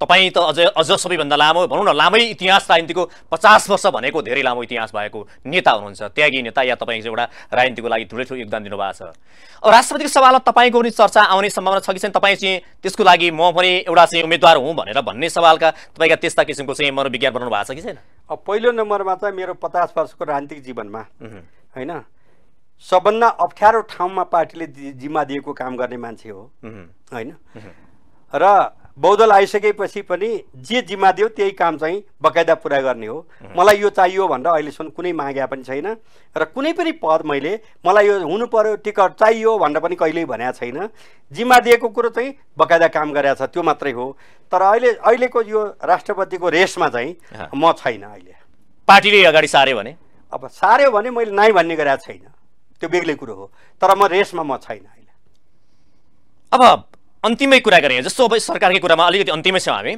तपाईँ त अझ अझ सबैभन्दा लामो भनौँ न लामै इतिहास राजनीतिको पचास वर्ष भनेको धेरै लामो इतिहास भएको नेता हुनुहुन्छ त्यागी नेता या तपाईँ एउटा राजनीतिको लागि ठुलो ठुलो योगदान दिनुभएको छ अब राष्ट्रपतिको सवालमा तपाईँको पनि चर्चा आउने सम्भावना छ कि चाहिँ तपाईँ चाहिँ त्यसको लागि म पनि एउटा चाहिँ उम्मेद्वार हुँ भनेर भन्ने सवालका तपाईँका त्यस्ता किसिमको चाहिँ मनोविज्ञान बनाउनु भएको छ कि छैन अब पहिलो नम्बरमा त मेरो पचास वर्षको राजनीतिक जीवनमा होइन सबभन्दा अप्ठ्यारो ठाउँमा पार्टीले जिम्मा दिएको काम गर्ने मान्छे हो होइन र बौद्धल आइसकेपछि पनि जे जिम्मा दियो त्यही काम चाहिँ बकायदा पुरा गर्ने हो मलाई यो चाहियो भनेर अहिलेसम्म कुनै माग्या पनि छैन र कुनै पनि पद मैले मलाई यो हुनु पर्यो टिकट चाहियो भनेर पनि कहिल्यै भनेको छैन जिम्मा दिएको कुरो चाहिँ बकायदा काम गरेको छ त्यो मात्रै हो तर अहिले अहिलेको यो राष्ट्रपतिको रेसमा चाहिँ म छैन अहिले पार्टीले अगाडि सार्यो भने अब सार्यो भने मैले नाइ भन्ने गरेको छैन त्यो बेग्लै कुरो हो तर म रेसमा म छैन अहिले अब अन्तिमै कुरा गरेँ जस्तो अब सरकारकै कुरामा अलिकति अन्तिमै छौँ हामी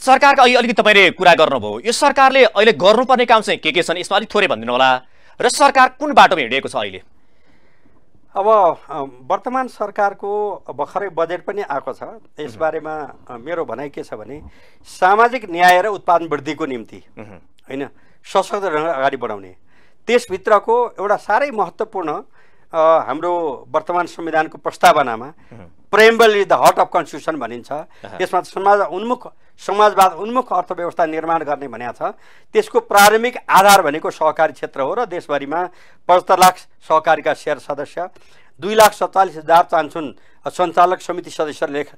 सरकारको अहिले अलिकति तपाईँले कुरा गर्नुभयो यो सरकारले अहिले गर्नुपर्ने काम चाहिँ के के छन् यसमा अलिक थोरै भनिदिनु होला र सरकार कुन बाटोमा हिँडेको छ अहिले अब वर्तमान सरकारको भर्खरै बजेट पनि आएको छ यसबारेमा मेरो भनाइ के छ भने सामाजिक न्याय र उत्पादन वृद्धिको निम्ति होइन सशक्त ढङ्ग अगाडि बढाउने त्यसभित्रको एउटा साह्रै महत्त्वपूर्ण हाम्रो वर्तमान संविधानको प्रस्तावनामा preamble is the heart of constitution भनिन्छ त्यसमा समाज उन्मुख समाजवाद उन्मुख अर्थव्यवस्था निर्माण गर्ने भनेको छ त्यसको प्रारम्भिक आधार भनेको सहकारी क्षेत्र हो र देशभरिमा पचहत्तर लाख सहकारीका सेयर सदस्य दुई लाख सत्तालिस हजार चान्सुन सञ्चालक समिति सदस्य लेख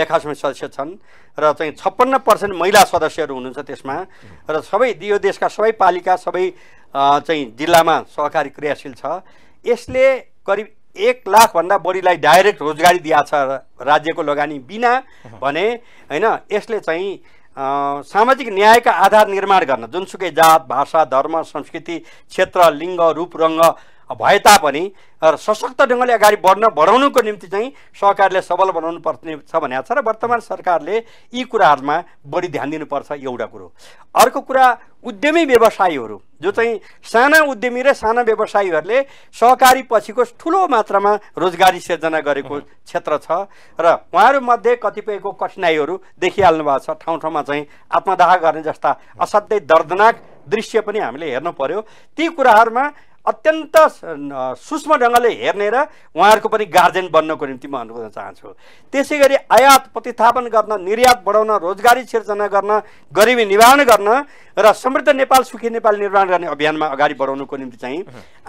लेखा समिति सदस्य छन् र चाहिँ छप्पन्न पर्सेन्ट महिला सदस्यहरू हुनुहुन्छ त्यसमा र सबै यो देशका सबै पालिका सबै चाहिँ जिल्लामा सहकारी क्रियाशील छ यसले करिब एक लाखभन्दा बढीलाई डाइरेक्ट रोजगारी दिएको छ राज्यको लगानी बिना भने होइन यसले चाहिँ सामाजिक न्यायका आधार निर्माण गर्न जुनसुकै जात भाषा धर्म संस्कृति क्षेत्र लिङ्ग रूप रङ्ग भए तापनि सशक्त ढङ्गले अगाडि बढ्न बढाउनुको निम्ति चाहिँ सहकारीले सबल बनाउनु पर्ने छ भनेको छ र वर्तमान सरकारले यी कुराहरूमा बढी ध्यान दिनुपर्छ एउटा कुरो अर्को कुरा उद्यमी व्यवसायीहरू जो चाहिँ साना उद्यमी र साना व्यवसायीहरूले सहकारी पछिको ठुलो मात्रामा रोजगारी सिर्जना गरेको क्षेत्र छ र उहाँहरूमध्ये कतिपयको कठिनाइहरू देखिहाल्नु भएको छ ठाउँ ठाउँमा चाहिँ आत्मदाह गर्ने जस्ता असाध्यै दर्दनाक दृश्य पनि हामीले हेर्नु पर्यो ती कुराहरूमा अत्यन्त सूक्ष्म ढङ्गले हेर्ने र उहाँहरूको पनि गार्जेन बन्नको निम्ति म अनुरोध चाहन्छु त्यसै गरी आयात प्रतिस्थापन गर्न निर्यात बढाउन रोजगारी सिर्जना गर्न गरिबी निवारण गर्न र समृद्ध नेपाल सुखी नेपाल निर्माण गर्ने अभियानमा अगाडि बढाउनको निम्ति चाहिँ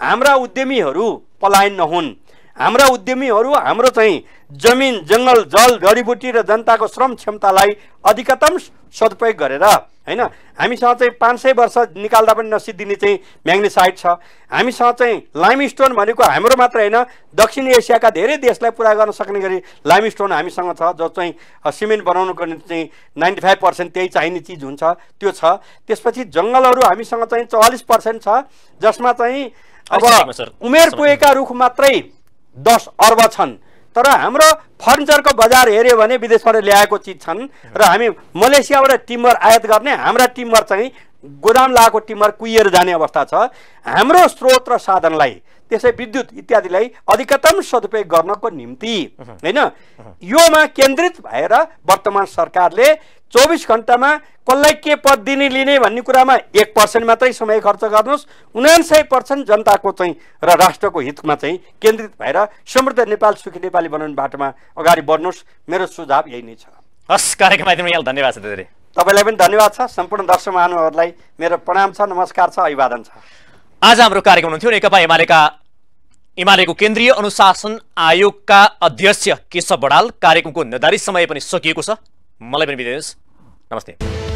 हाम्रा उद्यमीहरू पलायन नहुन् हाम्रा उद्यमीहरू हाम्रो चाहिँ जमिन जङ्गल जल जडीबुटी र जनताको श्रम क्षमतालाई अधिकतम सदुपयोग गरेर होइन हामीसँग चाहिँ पाँच सय वर्ष निकाल्दा पनि नसिद्धिने चाहिँ म्याग्नेसाइट छ हामीसँग चाहिँ स्टोन भनेको हाम्रो मात्र होइन दक्षिण एसियाका धेरै देशलाई पुरा गर्न सक्ने गरी लाइमस्टोन हामीसँग छ जो चाहिँ सिमेन्ट बनाउनुको निम्ति चाहिँ नाइन्टी फाइभ पर्सेन्ट त्यही चाहिने चिज हुन्छ त्यो छ त्यसपछि जङ्गलहरू हामीसँग चाहिँ चौवालिस पर्सेन्ट छ जसमा चाहिँ अब उमेर पुगेका रुख मात्रै दस अर्ब छन् तर हाम्रो फर्निचरको बजार हेऱ्यो भने विदेशबाट ल्याएको चिज छन् र हामी मलेसियाबाट टिम्बर आयात गर्ने हाम्रा टिम्बर चाहिँ गोदाम लगाएको टिम्बर कुहिएर जाने अवस्था छ हाम्रो स्रोत र साधनलाई त्यसै विद्युत इत्यादिलाई अधिकतम सदुपयोग गर्नको निम्ति होइन योमा केन्द्रित भएर वर्तमान सरकारले चौबिस घन्टामा कसलाई के पद दिने लिने भन्ने कुरामा एक पर्सेन्ट मात्रै समय खर्च गर्नुहोस् उनान्सय पर्सेन्ट जनताको चाहिँ र राष्ट्रको हितमा चाहिँ केन्द्रित भएर समृद्ध नेपाल सुखी नेपाली बनाउने बाटोमा अगाडि बढ्नुहोस् मेरो सुझाव यही नै छ हस् कार्यक्रम धन्यवाद छ तपाईँलाई पनि धन्यवाद छ सम्पूर्ण दर्शक महानुभावहरूलाई मेरो प्रणाम छ नमस्कार छ अभिवादन छ आज हाम्रो कार्यक्रम हुनुहुन्थ्यो नेकपा एमालेका एमालेको केन्द्रीय अनुशासन आयोगका अध्यक्ष केशव बडाल कार्यक्रमको निर्धारित समय पनि सकिएको छ मलाई पनि बिदा नमस्ते